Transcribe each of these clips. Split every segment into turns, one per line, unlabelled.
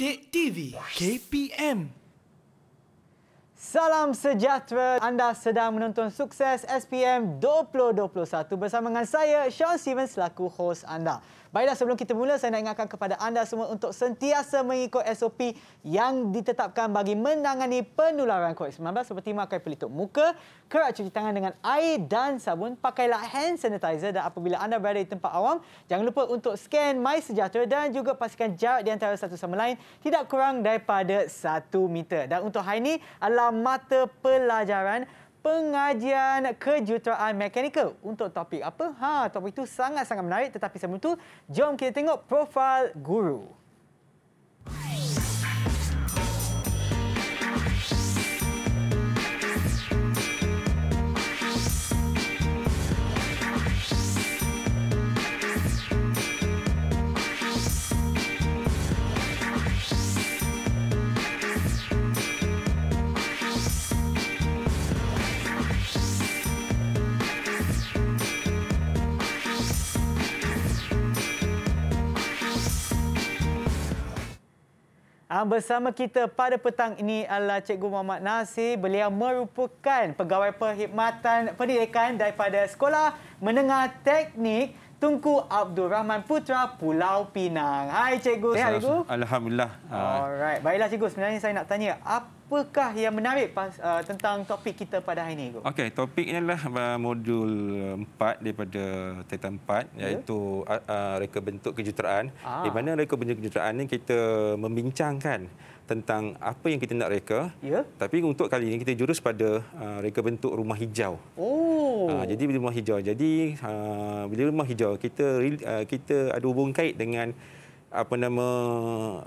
Bidik TV KPM. Salam sejahtera. Anda sedang menonton Sukses SPM 2021 bersama dengan saya Sean Stevens selaku host anda. Baiklah sebelum kita mula saya nak ingatkan kepada anda semua untuk sentiasa mengikut SOP yang ditetapkan bagi menangani penularan COVID-19 seperti memakai pelitup muka, kerap cuci tangan dengan air dan sabun, pakailah hand sanitizer dan apabila anda berada di tempat awam, jangan lupa untuk scan My Sejahtera dan juga pastikan jarak di antara satu sama lain tidak kurang daripada satu meter. Dan untuk hari ini adalah mata pelajaran pengajian kejuruteraan mekanikal untuk topik apa? Ha, topik itu sangat-sangat menarik tetapi sebelum itu, jom kita tengok profil guru. Hai. Ah, bersama kita pada petang ini adalah Cikgu Muhammad Nasir. Beliau merupakan pegawai perkhidmatan pendidikan daripada Sekolah Menengah Teknik Tunku Abdul Rahman Putra Pulau Pinang. Hai cikgu. Sehat cikgu?
Alhamdulillah. Alright.
Baiklah cikgu, sebenarnya saya nak tanya apakah yang menarik pas, uh, tentang topik kita pada hari ini cikgu?
Okey, ini adalah uh, modul 4 daripada Titan 4 yeah. uh, reka bentuk kejuruteraan. Ah. Di mana reka bentuk kejuruteraan ini kita membincangkan tentang apa yang kita nak reka. Ya. Tapi untuk kali ini kita jurus pada uh, reka bentuk rumah hijau.
Oh. Uh,
jadi bila rumah hijau. Jadi uh, bila rumah hijau kita uh, kita ada hubung kait dengan apa nama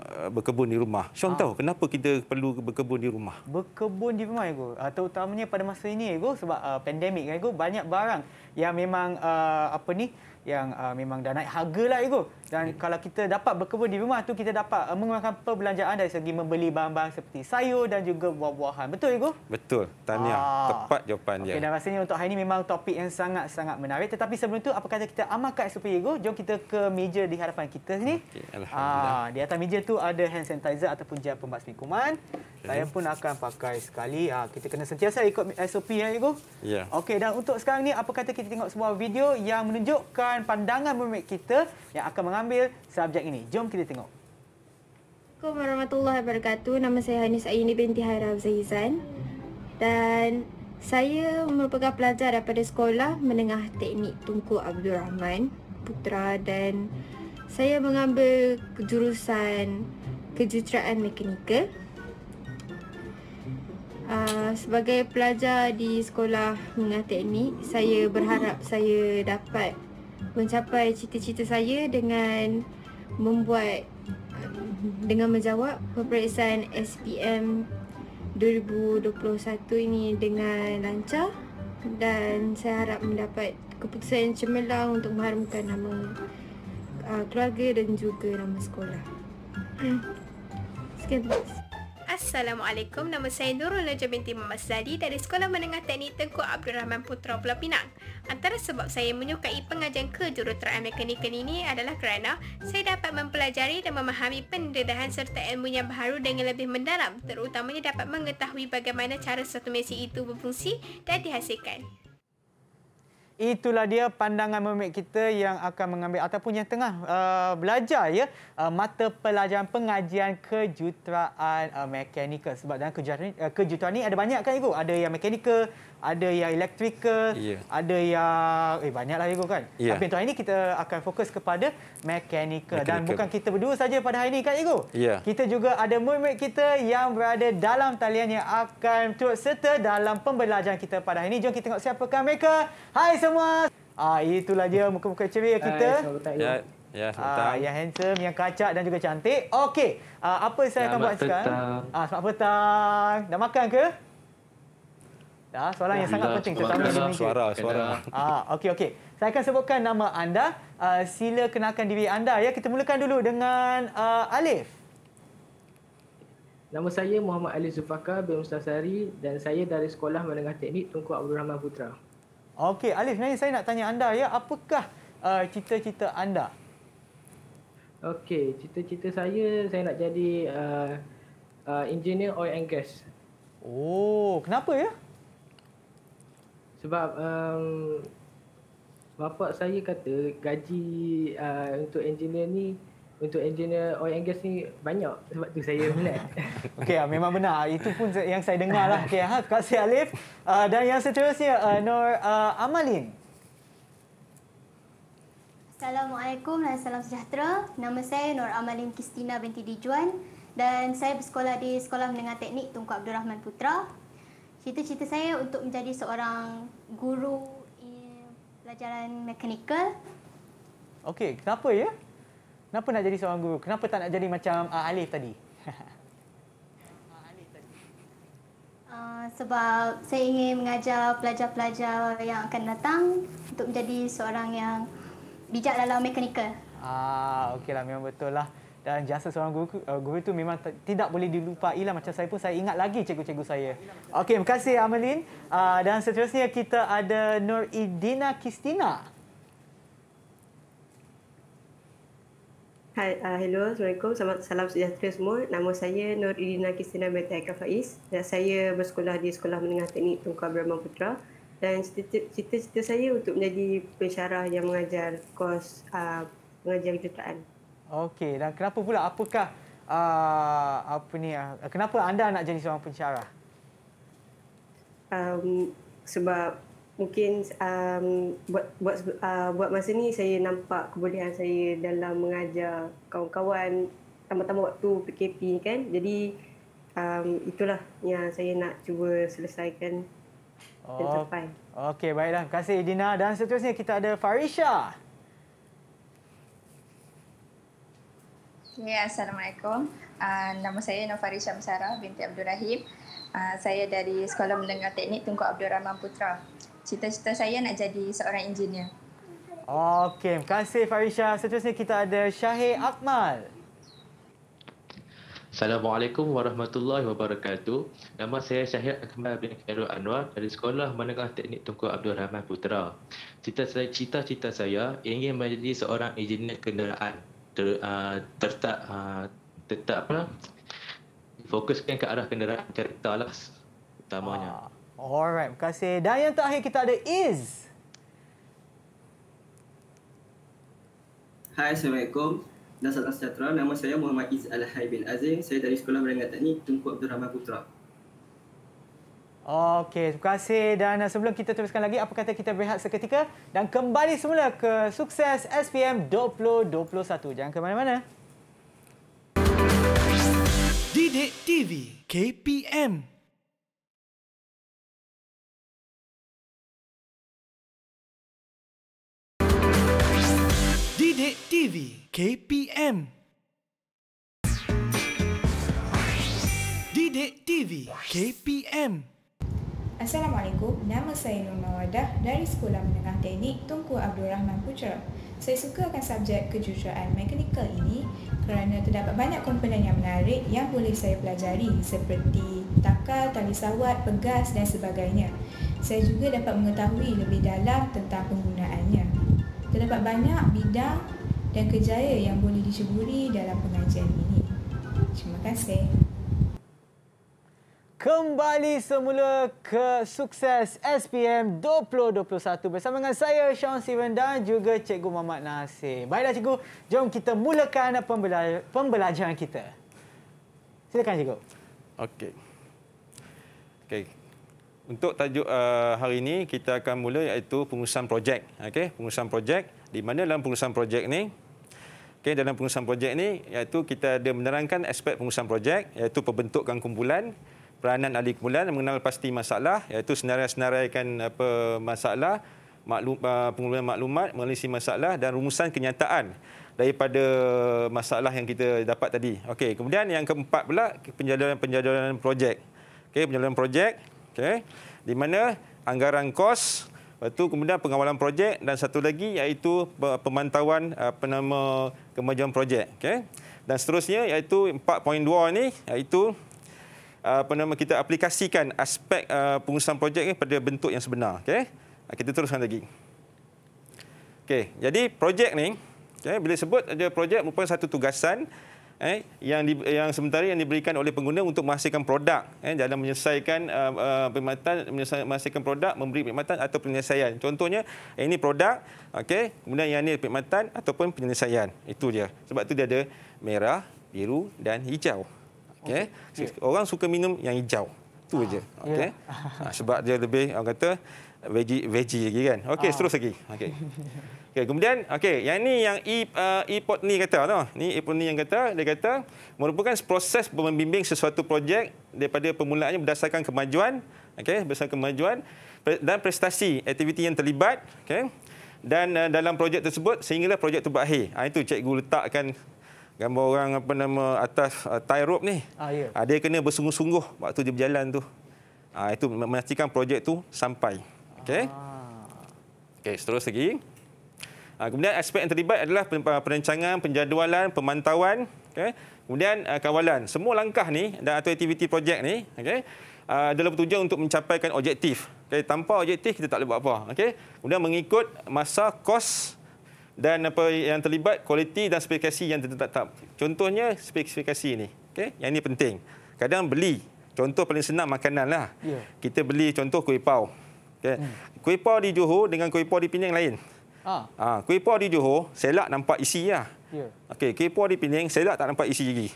uh, berkebun di rumah. Contoh, ha. Ah. kenapa kita perlu berkebun di rumah?
Berkebun di rumah, Ego. Ah, utamanya pada masa ini, Ego. Sebab uh, pandemik, kan, Ego. Banyak barang yang memang uh, apa ni yang uh, memang dah naik harga lah itu. Dan okay. Ya. kalau kita dapat berkebun di rumah tu kita dapat uh, mengurangkan perbelanjaan dari segi membeli bahan-bahan seperti sayur dan juga buah-buahan. Betul itu
Betul. Tahniah. Aa. Ah. Tepat jawapan okay, dia. Dan
rasanya untuk hari ini memang topik yang sangat-sangat menarik. Tetapi sebelum itu apa kata kita amalkan SOP itu Jom kita ke meja di hadapan kita sini.
Okay. Alhamdulillah. Aa, ah,
di atas meja tu ada hand sanitizer ataupun gel pembasmi kuman saya hmm. pun akan pakai sekali. Ah kita kena sentiasa ikut SOP ya Ibu. Ya. Okey dan untuk sekarang ni apa kata kita tengok sebuah video yang menunjukkan pandangan murid kita yang akan mengambil subjek ini. Jom kita tengok.
Assalamualaikum warahmatullahi wabarakatuh. Nama saya Hanis Aini binti Hairah Zahizan. Dan saya merupakan pelajar daripada sekolah menengah teknik Tunku Abdul Rahman Putra dan saya mengambil jurusan kejuruteraan mekanikal. Ah, sebagai pelajar di sekolah menengah teknik, saya berharap saya dapat mencapai cita-cita saya dengan membuat dengan menjawab peperiksaan SPM 2021 ini dengan lancar dan saya harap mendapat keputusan yang cemerlang untuk mengharumkan nama ah, keluarga dan juga nama sekolah. Hmm. Sekian terima kasih. Assalamualaikum, nama saya Nurul Najib binti Mama Zadi dari Sekolah Menengah Teknik Tengku Abdul Rahman Putra Pulau Pinang. Antara sebab saya menyukai pengajian kejuruteraan mekanikal ini adalah kerana saya dapat mempelajari dan memahami pendedahan serta ilmu yang baru dengan lebih mendalam terutamanya dapat mengetahui bagaimana cara satu mesin itu berfungsi dan dihasilkan.
Itulah dia pandangan memik kita yang akan mengambil ataupun yang tengah uh, belajar ya uh, mata pelajaran pengajian kejuruteraan uh, mekanikal sebab dalam kejuruteraan uh, ni ada banyak kan ibu ada yang mekanikal ada yang electrical, yeah. ada yang eh lagi Ego kan. Yeah. Tapi untuk hari ini kita akan fokus kepada mechanical, dan bukan kita berdua saja pada hari ini kan Ego. Yeah. Kita juga ada murid-murid kita yang berada dalam talian yang akan turut serta dalam pembelajaran kita pada hari ini. Jom kita tengok siapakah mereka. Hai semua. Ah itulah dia muka-muka ceria kita. Hai, selamat
Ya, ya ah, yang
handsome, yang kacak dan juga cantik. Okey, ah, apa saya akan buat petang. sekarang? Ah, selamat petang. Dah makan ke? Ya, soalan yang sangat penting tetamu di Suara, suara. Ah, okey okey. Saya akan sebutkan nama anda. Uh, sila kenalkan diri anda ya. Kita mulakan
dulu dengan uh, Alif. Nama saya Muhammad Ali Zufaka bin Mustasari dan saya dari Sekolah Menengah Teknik Tunku Abdul Rahman Putra. Okey,
Alif, nanti saya nak tanya anda ya, apakah uh, cita-cita anda?
Okey, cita-cita saya saya nak jadi uh, uh, engineer oil and gas. Oh, kenapa ya? Sebab um, bapa saya kata gaji uh, untuk engineer ni untuk engineer oil and gas ni banyak sebab tu saya minat. Okey, ah, memang benar.
Itu pun yang saya dengar lah. Okey, ah, terima kasih Alif. Uh, dan yang seterusnya, uh, Nur uh, Amalin.
Assalamualaikum dan salam sejahtera. Nama saya Nur Amalin Kristina binti Dijuan dan saya bersekolah di Sekolah Menengah Teknik Tunku Abdul Rahman Putra cita-cita saya untuk menjadi seorang guru pelajaran mekanikal.
Okey, kenapa ya? Kenapa nak jadi seorang guru? Kenapa tak nak jadi macam uh, Alif tadi?
Ah, sebab saya ingin mengajar pelajar-pelajar yang akan datang untuk menjadi seorang yang bijak dalam mekanikal.
Ah, okeylah memang betul lah dan jasa seorang guru eh, guru itu memang tidak boleh dilupai lah macam saya pun saya ingat lagi cikgu-cikgu saya. Okey, terima kasih Amelin. Uh, dan seterusnya kita ada Nur
Idina Kistina. Hai, uh, hello, assalamualaikum, salam, salam sejahtera semua. Nama saya Nur Idina Kistina Mata Eka Faiz. Dan saya bersekolah di Sekolah Menengah Teknik Tunku Abdul Putra. Dan cita-cita saya untuk menjadi pensyarah yang mengajar kos uh, mengajar kejutaan.
Okey, dan kenapa pula apakah uh, apa ni uh, kenapa anda nak jadi seorang
pensyarah? Um, sebab mungkin um, buat buat uh, buat masa ni saya nampak kebolehan saya dalam mengajar kawan-kawan tambah-tambah waktu PKP kan. Jadi um, itulah yang saya nak cuba selesaikan
oh. dan capai. Okey, baiklah. Terima kasih Dina dan seterusnya kita ada Farisha.
Ya, Assalamualaikum. Uh, nama saya Nofari Syamsara binti Abdul Rahim. Uh, saya dari Sekolah Menengah Teknik Tunku Abdul Rahman Putra. Cita-cita saya nak jadi seorang engineer.
Okey, terima kasih Farisha. Seterusnya kita ada Syahir Akmal.
Assalamualaikum warahmatullahi wabarakatuh. Nama saya Syahir Akmal bin Khairul Anwar dari Sekolah Menengah Teknik Tunku Abdul Rahman Putra. Cita-cita saya ingin menjadi seorang engineer kenderaan ter, uh, tertak uh, tetap apa fokuskan ke arah kenderaan cerita lah utamanya. Ah.
Alright, terima kasih. Dan yang terakhir kita ada Iz.
Hai, Assalamualaikum. Dan salam Nama saya Muhammad Iz Al-Hai bin Azim. Saya dari Sekolah Merengah Teknik Tunku Abdul Rahman Putra.
Okey, terima kasih. Dan eh, sebelum kita teruskan lagi, apa kata kita berehat seketika dan kembali semula ke sukses SPM 2021. Jangan ke mana-mana.
Didik TV KPM
Didik TV KPM
Didik TV KPM TV KPM Assalamualaikum, nama saya Nur Mawadah dari Sekolah Menengah Teknik Tunku Abdul Rahman Putra. Saya suka akan subjek kejuruteraan mekanikal ini kerana terdapat banyak komponen yang menarik yang boleh saya pelajari seperti takal, tali sawat, pegas dan sebagainya. Saya juga dapat mengetahui lebih dalam tentang penggunaannya. Terdapat banyak bidang dan kejayaan yang boleh diceburi dalam pengajian ini. Terima kasih
kembali semula ke sukses SPM 2021 bersama dengan saya Sean Steven dan juga Cikgu Muhammad Nasir. Baiklah Cikgu, jom kita mulakan pembelajaran kita. Silakan Cikgu.
Okey. Okey. Untuk tajuk uh, hari ini kita akan mula iaitu pengurusan projek. Okey, pengurusan projek di mana dalam pengurusan projek ini? Okay, dalam pengurusan projek ini, iaitu kita ada menerangkan aspek pengurusan projek, iaitu pembentukan kumpulan, peranan ahli kumpulan mengenal pasti masalah iaitu senarai-senaraikan apa masalah maklum, ah, pengumpulan maklumat mengalisi masalah dan rumusan kenyataan daripada masalah yang kita dapat tadi. Okey, kemudian yang keempat pula penjadualan-penjadualan projek. Okey, penjadualan projek. Okey. Di mana anggaran kos itu kemudian pengawalan projek dan satu lagi iaitu pemantauan ah, apa nama kemajuan projek. Okey. Dan seterusnya iaitu 4.2 ni iaitu Uh, apa nama kita aplikasikan aspek uh, pengurusan projek ni pada bentuk yang sebenar. Okey. Uh, kita teruskan lagi. Okey, jadi projek ni okay, bila sebut ada projek merupakan satu tugasan eh yang di, yang sementara yang diberikan oleh pengguna untuk menghasilkan produk eh dalam menyelesaikan perkhidmatan uh, uh, menyelesaikan produk memberi perkhidmatan atau penyelesaian contohnya eh, ini produk okey kemudian yang ini perkhidmatan ataupun penyelesaian itu dia sebab tu dia ada merah biru dan hijau Okey. Okay. Okay. Orang suka minum yang hijau. Tu ah, aja. Okey. Yeah. Ya. Ha, sebab dia lebih orang kata veggie veggie lagi kan. Okey, ah. terus lagi. Okey. Okey, kemudian okey, yang ni yang e, uh, e-pot ni kata tu. Ni e-pot ni yang kata dia kata merupakan proses membimbing sesuatu projek daripada permulaannya berdasarkan kemajuan, okey, berdasarkan kemajuan dan prestasi aktiviti yang terlibat, okey. Dan uh, dalam projek tersebut sehinggalah projek tu berakhir. Ha, itu cikgu letakkan gambar orang apa nama atas uh, tie rope ni. Ah, yeah. Ya. uh, dia kena bersungguh-sungguh waktu dia berjalan tu. Uh, itu memastikan projek tu sampai. Okey. Ah. Okey, seterusnya lagi. Uh, kemudian aspek yang terlibat adalah perancangan, ah, penjadualan, pemantauan, okey. Kemudian uh, kawalan. Semua langkah ni dan atau aktiviti projek ni, okey. Uh, adalah bertujuan untuk mencapaikan objektif. Okay, tanpa objektif kita tak boleh buat apa, Okay, Kemudian mengikut masa, kos, dan apa yang terlibat kualiti dan spesifikasi yang ditetapkan. Contohnya spesifikasi ini. okay? yang ini penting. Kadang beli contoh paling senang makanan lah. Yeah. Kita beli contoh kuih pau. Okey. Hmm. Kuih pau di Johor dengan kuih pau di Penang lain. Ah. ah kuih pau di Johor selak nampak isi lah. ya. Yeah. Okey, kuih pau di Penang selak tak nampak isi lagi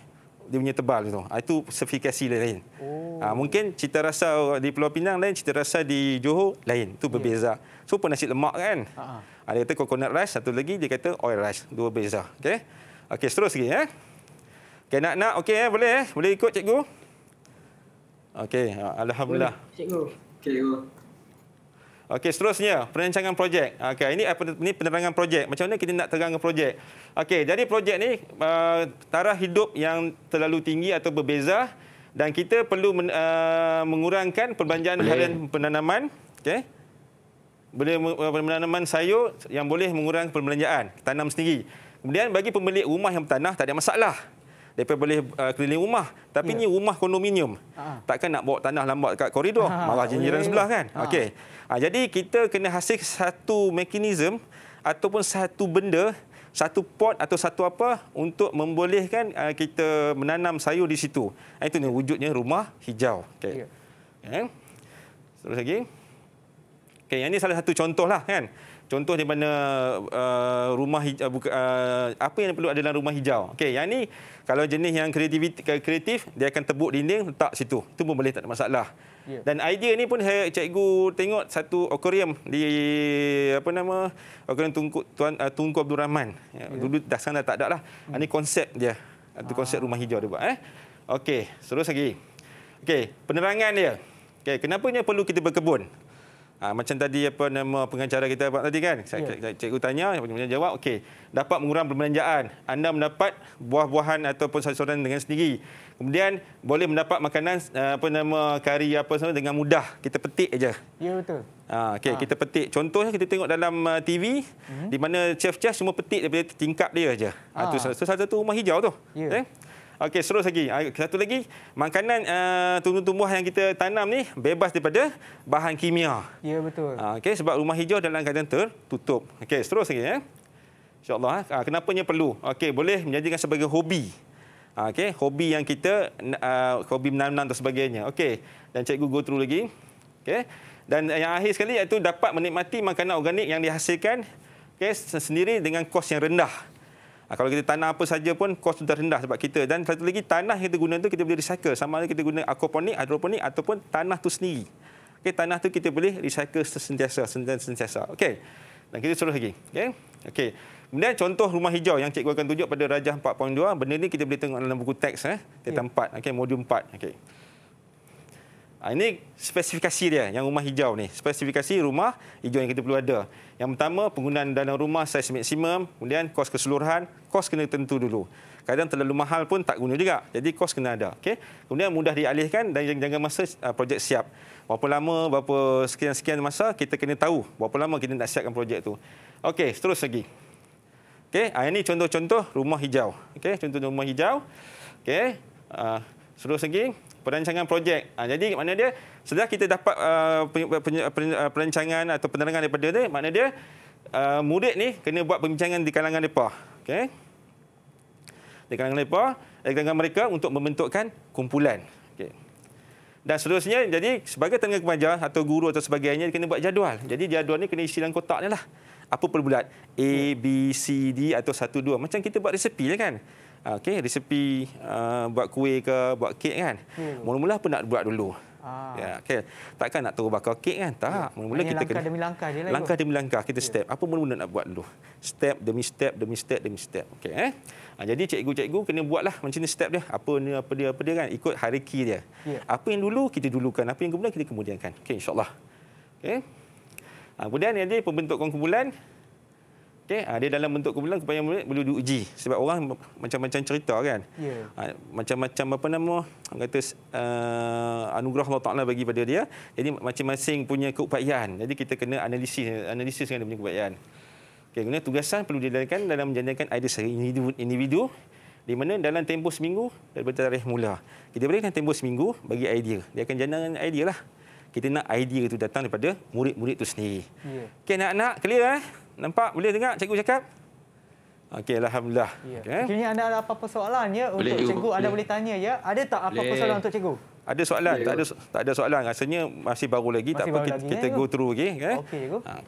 dia punya tebal tu. Ah, itu sertifikasi lain. Oh. Ah, mungkin cita rasa di Pulau Pinang lain, cita rasa di Johor lain. Itu ya. berbeza. Yeah. So pun nasi lemak kan. Uh-huh. Dia kata coconut rice, satu lagi dia kata oil rice. Dua beza. Okey, okay, seterusnya. Eh? Okey, nak-nak, okey, eh? boleh eh? Boleh ikut cikgu? Okey, Alhamdulillah. Cikgu. Cikgu. Okey, seterusnya perancangan projek. Okey, ini ini penerangan projek. Macam mana kita nak terangkan projek? Okey, jadi projek ni uh, eh, taraf hidup yang terlalu tinggi atau berbeza dan kita perlu men, uh, mengurangkan perbelanjaan harian penanaman. Okey. Boleh eh, penanaman sayur yang boleh mengurangkan perbelanjaan, tanam sendiri. Kemudian bagi pemilik rumah yang bertanah tak ada masalah. Mereka boleh uh, keliling rumah. Tapi ini ya. yeah. rumah kondominium. Ha. Takkan nak bawa tanah lambat kat koridor. Ha. Marah jiran sebelah kan? Ha. Okey. Ha, jadi kita kena hasil satu mekanisme ataupun satu benda, satu pot atau satu apa untuk membolehkan uh, kita menanam sayur di situ. Ha, itu ni wujudnya rumah hijau. Okey. Yeah. Ya. Okay. Terus lagi. Okey, yang ini salah satu contoh lah kan. Contoh di mana uh, rumah hijau, uh, buka, uh, apa yang perlu ada dalam rumah hijau. Okey, yang ini kalau jenis yang kreatif, kreatif dia akan tebuk dinding letak situ. Itu pun boleh tak ada masalah. Yeah. Dan idea ini pun saya cikgu tengok satu aquarium di apa nama aquarium Tunku Tuan uh, Tunku Abdul Rahman. Yeah. Ya. Dulu dah sana tak ada lah. Ah, hmm. Ini konsep dia. Itu konsep ah. rumah hijau dia buat eh. Okey, terus lagi. Okey, penerangan dia. Okey, kenapa perlu kita berkebun? Ha, macam tadi apa nama pengacara kita Pak tadi kan? Saya yeah. cikgu tanya, dia jawab, okey, dapat mengurangkan perbelanjaan. Anda mendapat buah-buahan ataupun sayuran dengan sendiri. Kemudian boleh mendapat makanan eh, apa nama kari apa semua dengan mudah. Kita petik aja. Ya yeah, betul. Ha, okey, ha. kita petik. Contohnya kita tengok dalam eh, TV mm-hmm. di mana chef-chef semua petik daripada tingkap dia aja. Ha. Ha, itu ah. salah satu rumah hijau tu. Yeah. Ya. Okay? Okey, terus lagi. Ah, satu lagi, makanan uh, ah, tumbuh-tumbuhan yang kita tanam ni bebas daripada bahan kimia. Ya, betul. Ah, okey, sebab rumah hijau dalam keadaan tertutup. Okey, terus lagi. Ya. Eh. InsyaAllah. Eh. Kenapanya perlu? Okey, boleh menjadikan sebagai hobi. Okey, hobi yang kita, uh, hobi menanam dan sebagainya. Okey, dan cikgu go through lagi. Okey, dan yang akhir sekali iaitu dapat menikmati makanan organik yang dihasilkan okay, sendiri dengan kos yang rendah kalau kita tanam apa saja pun kos sudah rendah sebab kita dan satu lagi tanah yang kita guna tu kita boleh recycle sama ada kita guna aquaponik hidroponik ataupun tanah tu sendiri okey tanah tu kita boleh recycle sentiasa sentiasa okey dan kita suruh lagi okey okey Kemudian contoh rumah hijau yang cikgu akan tunjuk pada Rajah 4.2, benda ni kita boleh tengok dalam buku teks eh, ya. tempat. Okay, 4, okey, modul 4. Okey. Ah, ini spesifikasi dia yang rumah hijau ni. Spesifikasi rumah hijau yang kita perlu ada. Yang pertama penggunaan dana rumah saiz maksimum, kemudian kos keseluruhan, kos kena tentu dulu. Kadang terlalu mahal pun tak guna juga. Jadi kos kena ada. Okey. Kemudian mudah dialihkan dan jangka masa ah, projek siap. Berapa lama, berapa sekian-sekian masa kita kena tahu berapa lama kita nak siapkan projek itu. Okey, terus lagi. Okey, ah, ini contoh-contoh rumah hijau. Okey, contoh rumah hijau. Okey. Uh, terus lagi perancangan projek. Ha, jadi mana dia setelah kita dapat uh, uh, perancangan atau penerangan daripada dia, mana dia uh, murid ni kena buat perbincangan di kalangan depa. Okey. Di kalangan depa, di kalangan mereka untuk membentukkan kumpulan. Okey. Dan seterusnya, jadi sebagai tenaga pengajar atau guru atau sebagainya, kena buat jadual. Jadi jadual ni kena isi dalam kotak ni lah. Apa perbulat? A, B, C, D atau 1, 2. Macam kita buat resepi kan. Ah, okay, resepi uh, ah, buat kuih ke buat kek kan hmm. mula-mula apa nak buat dulu Ah. Ya, okay. Takkan nak terus bakar kek kan? Tak. Ya. Mula-mula kita langkah kena, demi
langkah je lah. Langkah
demi langkah kita ya. step. Apa mula-mula nak buat dulu? Step demi step demi step demi step. Okay. eh. Ha, jadi cikgu-cikgu kena buatlah macam ni step dia. Apa ni apa dia apa dia kan? Ikut hierarki dia. Ya. Apa yang dulu kita dulukan, apa yang kemudian kita kemudiankan. Okay, insyaallah. Okay. Ha, kemudian nanti pembentukan kumpulan Okey, ha, dia dalam bentuk kumpulan kepada murid perlu diuji sebab orang macam-macam cerita kan. Yeah. Ya. Ha, macam-macam apa nama orang kata uh, anugerah Allah Taala bagi pada dia. Jadi macam masing punya keupayaan. Jadi kita kena analisis analisis kan dia punya keupayaan. Okey, guna tugasan perlu dijalankan dalam menjadikan idea secara individu, individu di mana dalam tempoh seminggu daripada tarikh mula. Kita berikan tempoh seminggu bagi idea. Dia akan jalankan idea lah. Kita nak idea itu datang daripada murid-murid itu sendiri. Yeah. Okey, anak-anak, clear eh? Nampak? Boleh dengar cikgu cakap? Okey, alhamdulillah. Ya.
Okay. Kini anda
ada apa-apa soalan ya boleh, untuk cikgu? Anda boleh. tanya
ya. Ada tak apa-apa boleh. untuk cikgu?
Ada soalan? Ya. tak ada tak ada soalan. Rasanya masih baru lagi masih tak baru apa lagi, kita, ya, go through okey, ya? okey. cikgu. Ha, ah,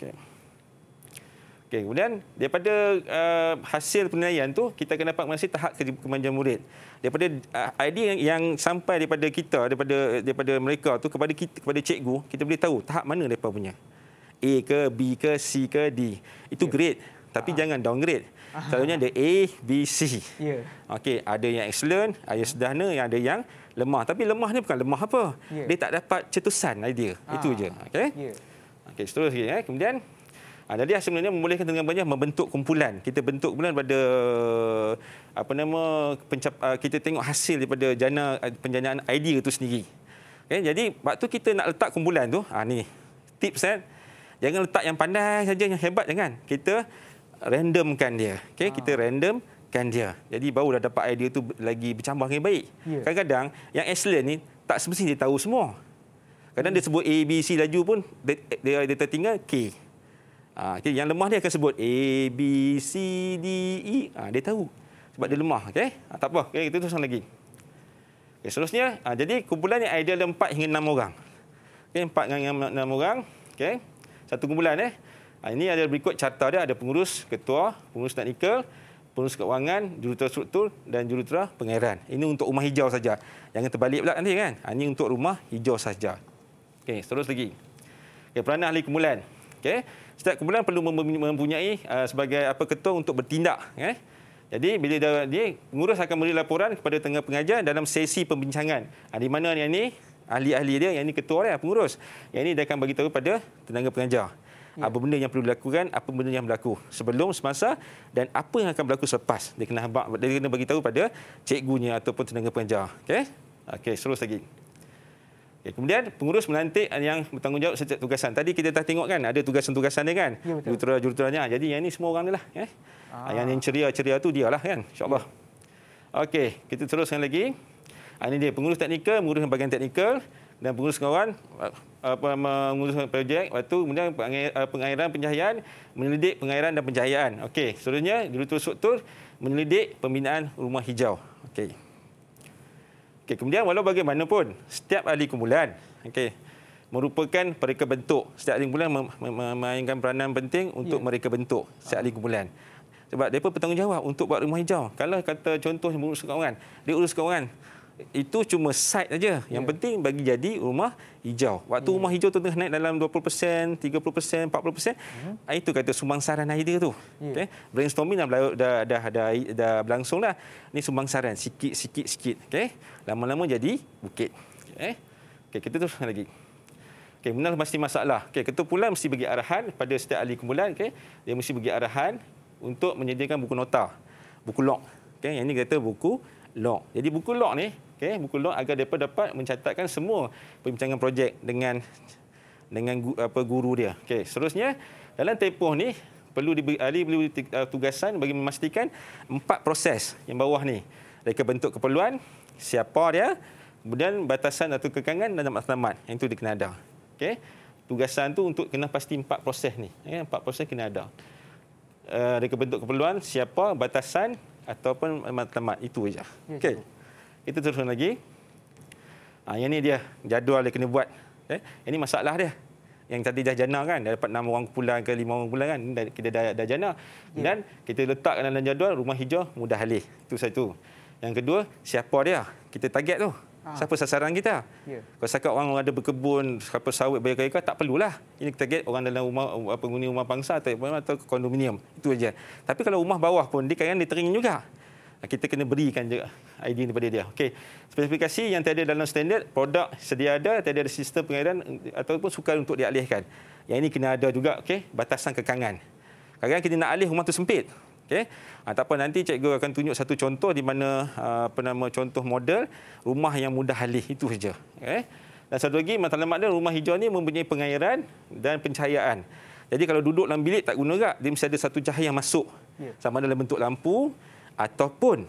Okay, kemudian daripada uh, hasil penilaian tu kita akan dapat mengasi tahap kemajuan murid. Daripada uh, idea yang, yang sampai daripada kita daripada daripada mereka tu kepada kita, kepada cikgu, kita boleh tahu tahap mana mereka punya. A ke B ke C ke D. Itu yeah. great. Tapi uh. jangan downgrade. uh Selalunya ada A, B, C. Yeah. Okey, ada yang excellent, ada yang sederhana, yang ada yang lemah. Tapi lemah ni bukan lemah apa. Yeah. Dia tak dapat cetusan lah idea. Uh. Ah. Itu je. Okey. Yeah. Okey, seterusnya eh. Kemudian jadi sebenarnya membolehkan dengan banyak membentuk kumpulan. Kita bentuk kumpulan pada apa nama pencap, kita tengok hasil daripada jana penjanaan idea itu sendiri. Okay, jadi waktu kita nak letak kumpulan tu, ah ni tips kan. Eh? jangan letak yang pandai saja yang hebat jangan kita randomkan dia okey ha. kita random kan dia. Jadi baru dah dapat idea tu lagi bercambah lagi baik. Yeah. Kadang-kadang yang excellent ni tak semestinya dia tahu semua. Kadang yeah. dia hmm. sebut A B C laju pun dia dia tertinggal K. Ha, ah, okay. yang lemah dia akan sebut A B C D E. Ha, dia tahu sebab dia lemah, okey. Ha, tak apa, okay, kita terus lagi. Okay, seterusnya, ha, jadi kumpulan yang ideal ada 4 hingga 6 orang. Okey, 4 hingga 6 orang, okey satu kumpulan eh. Ha, ini ada berikut carta dia ada pengurus, ketua, pengurus teknikal, pengurus keuangan, jurutera struktur dan jurutera pengairan. Ini untuk rumah hijau saja. Jangan terbalik pula nanti kan. Ha, ini untuk rumah hijau saja. Okey, terus lagi. Okey, peranan ahli kumpulan. Okey. Setiap kumpulan perlu mempunyai uh, sebagai apa ketua untuk bertindak, eh. Jadi bila dia, dia pengurus akan memberi laporan kepada tengah pengajar dalam sesi pembincangan. Ha, di mana ni ni? ahli-ahli dia yang ini ketua dia pengurus yang ini dia akan bagi tahu pada tenaga pengajar ya. apa benda yang perlu dilakukan apa benda yang berlaku sebelum semasa dan apa yang akan berlaku selepas dia kena habak dia kena bagi tahu pada cikgunya ataupun tenaga pengajar okey okey terus lagi Ya, kemudian pengurus melantik yang bertanggungjawab setiap tugasan. Tadi kita dah tengok kan ada tugasan-tugasan dia kan. Ya, Jurutera-juruteranya. Jadi yang ini semua orang dia lah. Eh? Ah. Yang, yang ceria-ceria tu dia lah kan. InsyaAllah. Ya. Okey, kita teruskan lagi. Ah, ini dia pengurus teknikal mengurus bahagian teknikal dan pengurus kawan apa mengurus projek waktu kemudian ah, pengairan pencahayaan menyelidik pengairan dan pencahayaan okey seterusnya direktur struktur menyelidik pembinaan rumah hijau okey okey kemudian walau bagaimanapun setiap ahli kumpulan okey merupakan mereka bentuk setiap ahli kumpulan memainkan peranan penting untuk ya. mereka bentuk setiap ahli kumpulan sebab mereka bertanggungjawab untuk buat rumah hijau kalau kata contoh mengurus kawan dia urus kawan itu cuma side aja. Yang yeah. penting bagi jadi rumah hijau. Waktu ya. rumah hijau tu tengah naik dalam 20%, 30%, 40%, uh itu kata sumbangsaran idea tu. Yeah. Ya. Okay. Brainstorming dah dah dah dah, dah, dah berlangsung dah. Ni sumbangsaran sikit-sikit sikit. Okey. Lama-lama jadi bukit. Eh. Okey, kita teruskan lagi. Okey, benar mesti masalah. Okey, ketua pula mesti bagi arahan pada setiap ahli kumpulan, okey. Dia mesti bagi arahan untuk menyediakan buku nota. Buku log. Okey, yang ini kata buku log. Jadi buku log ni okey buku log agar depa dapat mencatatkan semua perbincangan projek dengan dengan apa guru dia okey seterusnya dalam tempoh ni perlu diberi ahli perlu uh, tugasan bagi memastikan empat proses yang bawah ni reka bentuk keperluan siapa dia kemudian batasan atau kekangan dan matlamat yang itu dia kena ada okey tugasan tu untuk kena pasti empat proses ni okay? Ya, empat proses kena ada uh, reka bentuk keperluan siapa batasan ataupun matlamat itu aja ya, okey okay. Itu terus lagi. Ha, yang ni dia jadual dia kena buat. Eh, ini masalah dia. Yang tadi dah jana kan, dah dapat 6 orang pulang ke 5 orang pulang kan, kita dah, dah jana. Ya. Dan kita letak dalam jadual rumah hijau mudah alih. Itu satu. Yang kedua, siapa dia? Kita target tu. Ha. Siapa sasaran kita? Ya. Kalau sekat orang ada berkebun, siapa sawit, bayar kereka, tak perlulah. Ini kita target orang dalam rumah penghuni rumah pangsa atau, atau kondominium. Itu aja. Tapi kalau rumah bawah pun, dia kadang-kadang dia juga kita kena berikan juga ID kepada dia. Okey. Spesifikasi yang tiada dalam standard, produk sedia ada, tiada ada sistem pengairan ataupun sukar untuk dialihkan. Yang ini kena ada juga, okey, batasan kekangan. Kadang-kadang kita nak alih rumah tu sempit. Okey. Ha, tak apa nanti cikgu akan tunjuk satu contoh di mana ah, apa nama contoh model rumah yang mudah alih itu saja. Okey. Dan satu lagi matlamat dia rumah hijau ni mempunyai pengairan dan pencahayaan. Jadi kalau duduk dalam bilik tak guna gak, dia mesti ada satu cahaya yang masuk. Ya. Sama ada dalam bentuk lampu, ataupun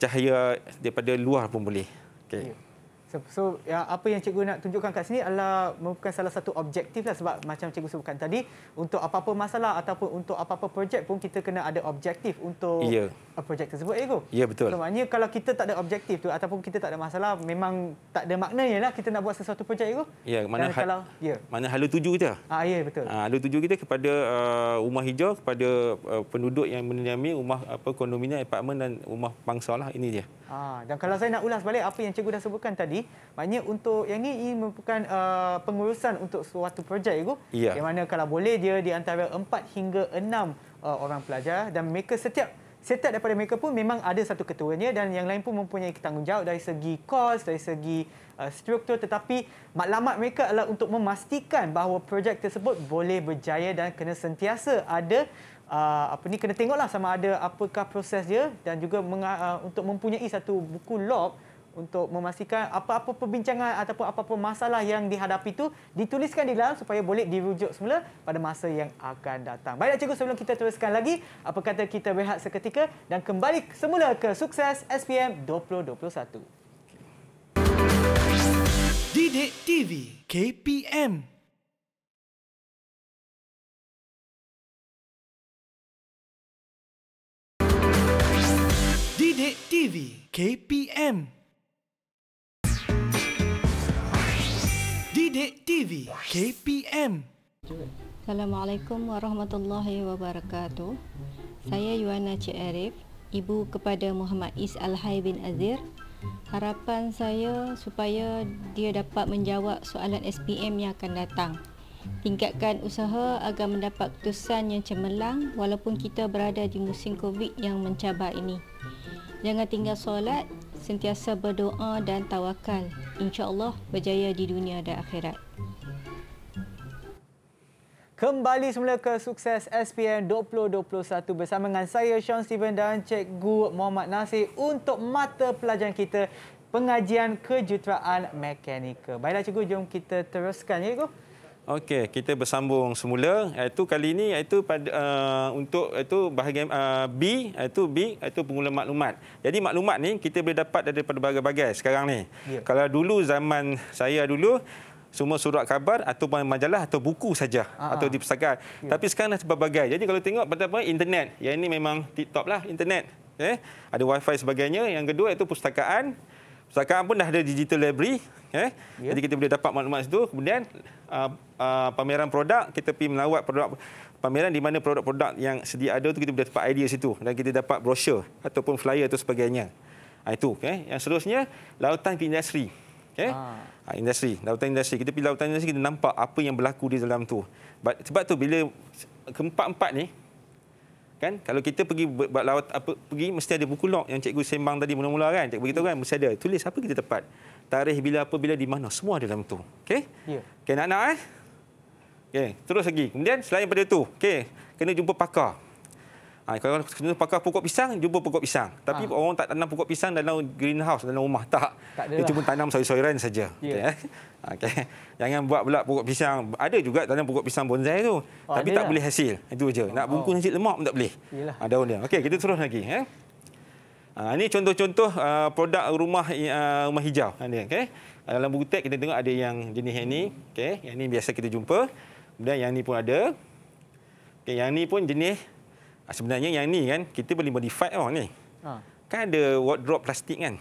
cahaya daripada luar pun boleh. Okey. Yeah. Hmm.
So, so ya, apa yang cikgu nak tunjukkan kat sini adalah merupakan salah satu objektif lah sebab macam cikgu sebutkan tadi untuk apa-apa masalah ataupun untuk apa-apa projek pun kita kena ada objektif untuk yeah. projek tersebut ego.
Ya yeah, betul. So, maknanya
kalau kita tak ada objektif tu ataupun kita tak ada masalah memang tak ada maknanya lah kita nak buat sesuatu projek ego.
Ya yeah, mana hal, kalau yeah. mana halu tuju kita.
Ah ya yeah, betul. Ah,
halu tuju kita kepada uh, rumah hijau kepada uh, penduduk yang menyami rumah apa kondominium apartmen dan rumah pangsa lah ini dia.
Ah dan kalau saya nak ulas balik apa yang cikgu dah sebutkan tadi Maknanya untuk yang ni ini merupakan uh, pengurusan untuk suatu projek ya. Yeah. Yang mana kalau boleh dia di antara empat hingga enam uh, orang pelajar dan mereka setiap setiap daripada mereka pun memang ada satu ketuanya dan yang lain pun mempunyai tanggungjawab dari segi kos, dari segi uh, struktur tetapi maklumat mereka adalah untuk memastikan bahawa projek tersebut boleh berjaya dan kena sentiasa ada uh, apa ni kena tengoklah sama ada apakah proses dia dan juga uh, untuk mempunyai satu buku log untuk memastikan apa-apa perbincangan ataupun apa-apa masalah yang dihadapi itu dituliskan di dalam supaya boleh dirujuk semula pada masa yang akan datang. Baiklah cikgu sebelum kita teruskan lagi, apa kata kita berehat seketika dan kembali semula ke sukses SPM 2021. Didik TV KPM Didik
TV KPM Sidik TV KPM. Assalamualaikum warahmatullahi wabarakatuh. Saya Yuana Cik Arif, ibu kepada Muhammad Is Al-Hay bin Azir. Harapan saya supaya dia dapat menjawab soalan SPM yang akan datang. Tingkatkan usaha agar mendapat keputusan yang cemerlang walaupun kita berada di musim COVID yang mencabar ini. Jangan tinggal solat, sentiasa berdoa dan tawakal. InsyaAllah berjaya di dunia dan akhirat.
Kembali semula ke sukses SPM 2021 bersama dengan saya Sean Steven dan Cikgu Muhammad Nasir untuk mata pelajaran kita pengajian kejuruteraan mekanikal. Baiklah cikgu jom kita teruskan ya cikgu.
Okey, kita bersambung semula. Itu kali ini itu pada uh, untuk itu bahagian uh, B itu B itu pengumpul maklumat. Jadi maklumat ni kita boleh dapat dari berbagai-bagai sekarang ni. Ya. Kalau dulu zaman saya dulu semua surat khabar atau majalah atau buku saja ah, atau ah. di perpustakaan. Ya. Tapi sekarang dah berbagai. Jadi kalau tengok pada apa internet. Yang ini memang TikTok lah internet. Eh, ada wifi sebagainya. Yang kedua itu perpustakaan sekarang pun dah ada digital library eh ya. jadi kita boleh dapat maklumat itu. kemudian uh, uh, pameran produk kita pergi melawat produk pameran di mana produk-produk yang sedia ada tu kita boleh dapat idea situ dan kita dapat brosur ataupun flyer atau sebagainya uh, itu okay. yang seterusnya lautan ke industri okay. ha. Ah. uh, industri lautan industri kita pergi lautan industri kita nampak apa yang berlaku di dalam tu sebab tu bila keempat-empat ni kan kalau kita pergi buat laut apa pergi mesti ada buku log yang cikgu sembang tadi mula-mula kan cikgu beritahu kan mesti ada tulis apa kita tepat tarikh bila apa bila di mana semua ada dalam tu okey ya yeah. okey nak nak eh okey terus lagi kemudian selain daripada tu okey kena jumpa pakar Ha, kalau orang kena pakar pokok pisang, jumpa pokok pisang. Tapi ha. orang tak tanam pokok pisang dalam greenhouse, dalam rumah. Tak. tak Dia lah. cuma tanam sayur-sayuran saja. Yeah. Ya. Eh? Okay. okay. Jangan buat pula pokok pisang. Ada juga tanam pokok pisang bonsai tu. Oh, Tapi tak lah. boleh hasil. Itu saja. Nak oh. bungkus nasi lemak pun tak boleh. Ha, daun dia. Okey, kita terus lagi. Eh? Ha, ini contoh-contoh uh, produk rumah uh, rumah hijau. Ha, okay. Dalam buku teks kita tengok ada yang jenis yang ini. Okay. Yang ini biasa kita jumpa. Kemudian yang ini pun ada. Okay, yang ini pun jenis Ah, sebenarnya yang ni kan kita boleh modify orang oh, ni. Ha. Kan ada wardrobe plastik kan?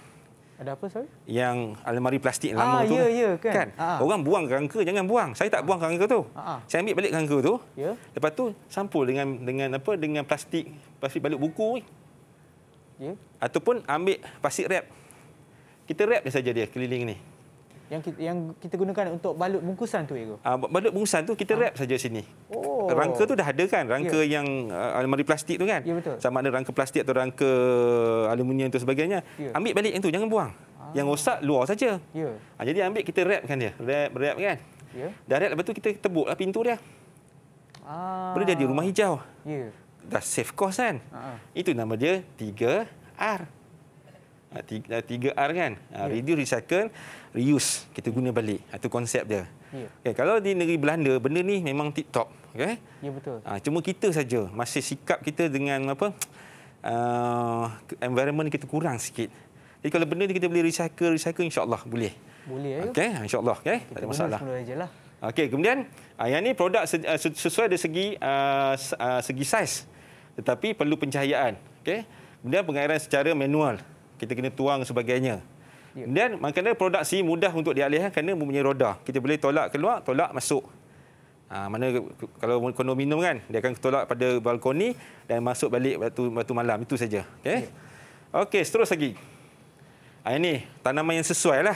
Ada apa sorry? Yang almari plastik lama ah, tu. Ya, ya, kan? kan? Ah. Orang buang kerangka jangan buang. Saya tak ah. buang kerangka tu. Ha. Saya ambil balik kerangka tu. Ya. Lepas tu sampul dengan dengan apa dengan plastik plastik balut buku ni. Ya. Ataupun ambil plastik wrap. Kita wrap dia saja dia keliling ni
yang kita, yang kita gunakan untuk balut bungkusan tu ego.
Uh, balut bungkusan tu kita ah. wrap ha? saja sini.
Oh. Rangka
tu dah ada kan? Rangka yeah. yang uh, almari plastik tu kan? Yeah, betul. Sama ada rangka plastik atau rangka aluminium itu sebagainya. Yeah. Ambil balik yang tu jangan buang. Ah. Yang rosak luar saja. Yeah. Ya. Uh, jadi ambil kita wrap kan dia. Wrap wrap kan? Ya. Yeah. Direct lepas tu kita tebuklah pintu dia.
Ah. Boleh jadi rumah hijau. Ya.
Yeah. Dah save cost kan? Uh-huh. Itu nama dia 3R. 3R kan? Yeah. Ya. Reduce, recycle reuse kita guna balik itu ha, konsep dia yeah. okay, kalau di negeri Belanda benda ni memang tip top okay? yeah, betul ha, cuma kita saja masih sikap kita dengan apa uh, environment kita kurang sikit jadi kalau benda ni kita boleh recycle recycle insyaallah boleh
boleh ya okey
ha, insyaallah Okay, tak ada masalah lah. Okay kemudian uh, yang ni produk ah, sesuai dari segi uh, segi saiz tetapi perlu pencahayaan Okay, kemudian pengairan secara manual kita kena tuang sebagainya Ya. Dan yeah. kerana produk si mudah untuk dialihkan kerana mempunyai roda. Kita boleh tolak keluar, tolak masuk. Ha, mana kalau kondominium kan, dia akan tolak pada balkoni dan masuk balik batu, batu malam. Itu saja. okay yeah. okay, terus lagi. Ha, ini tanaman yang sesuai lah.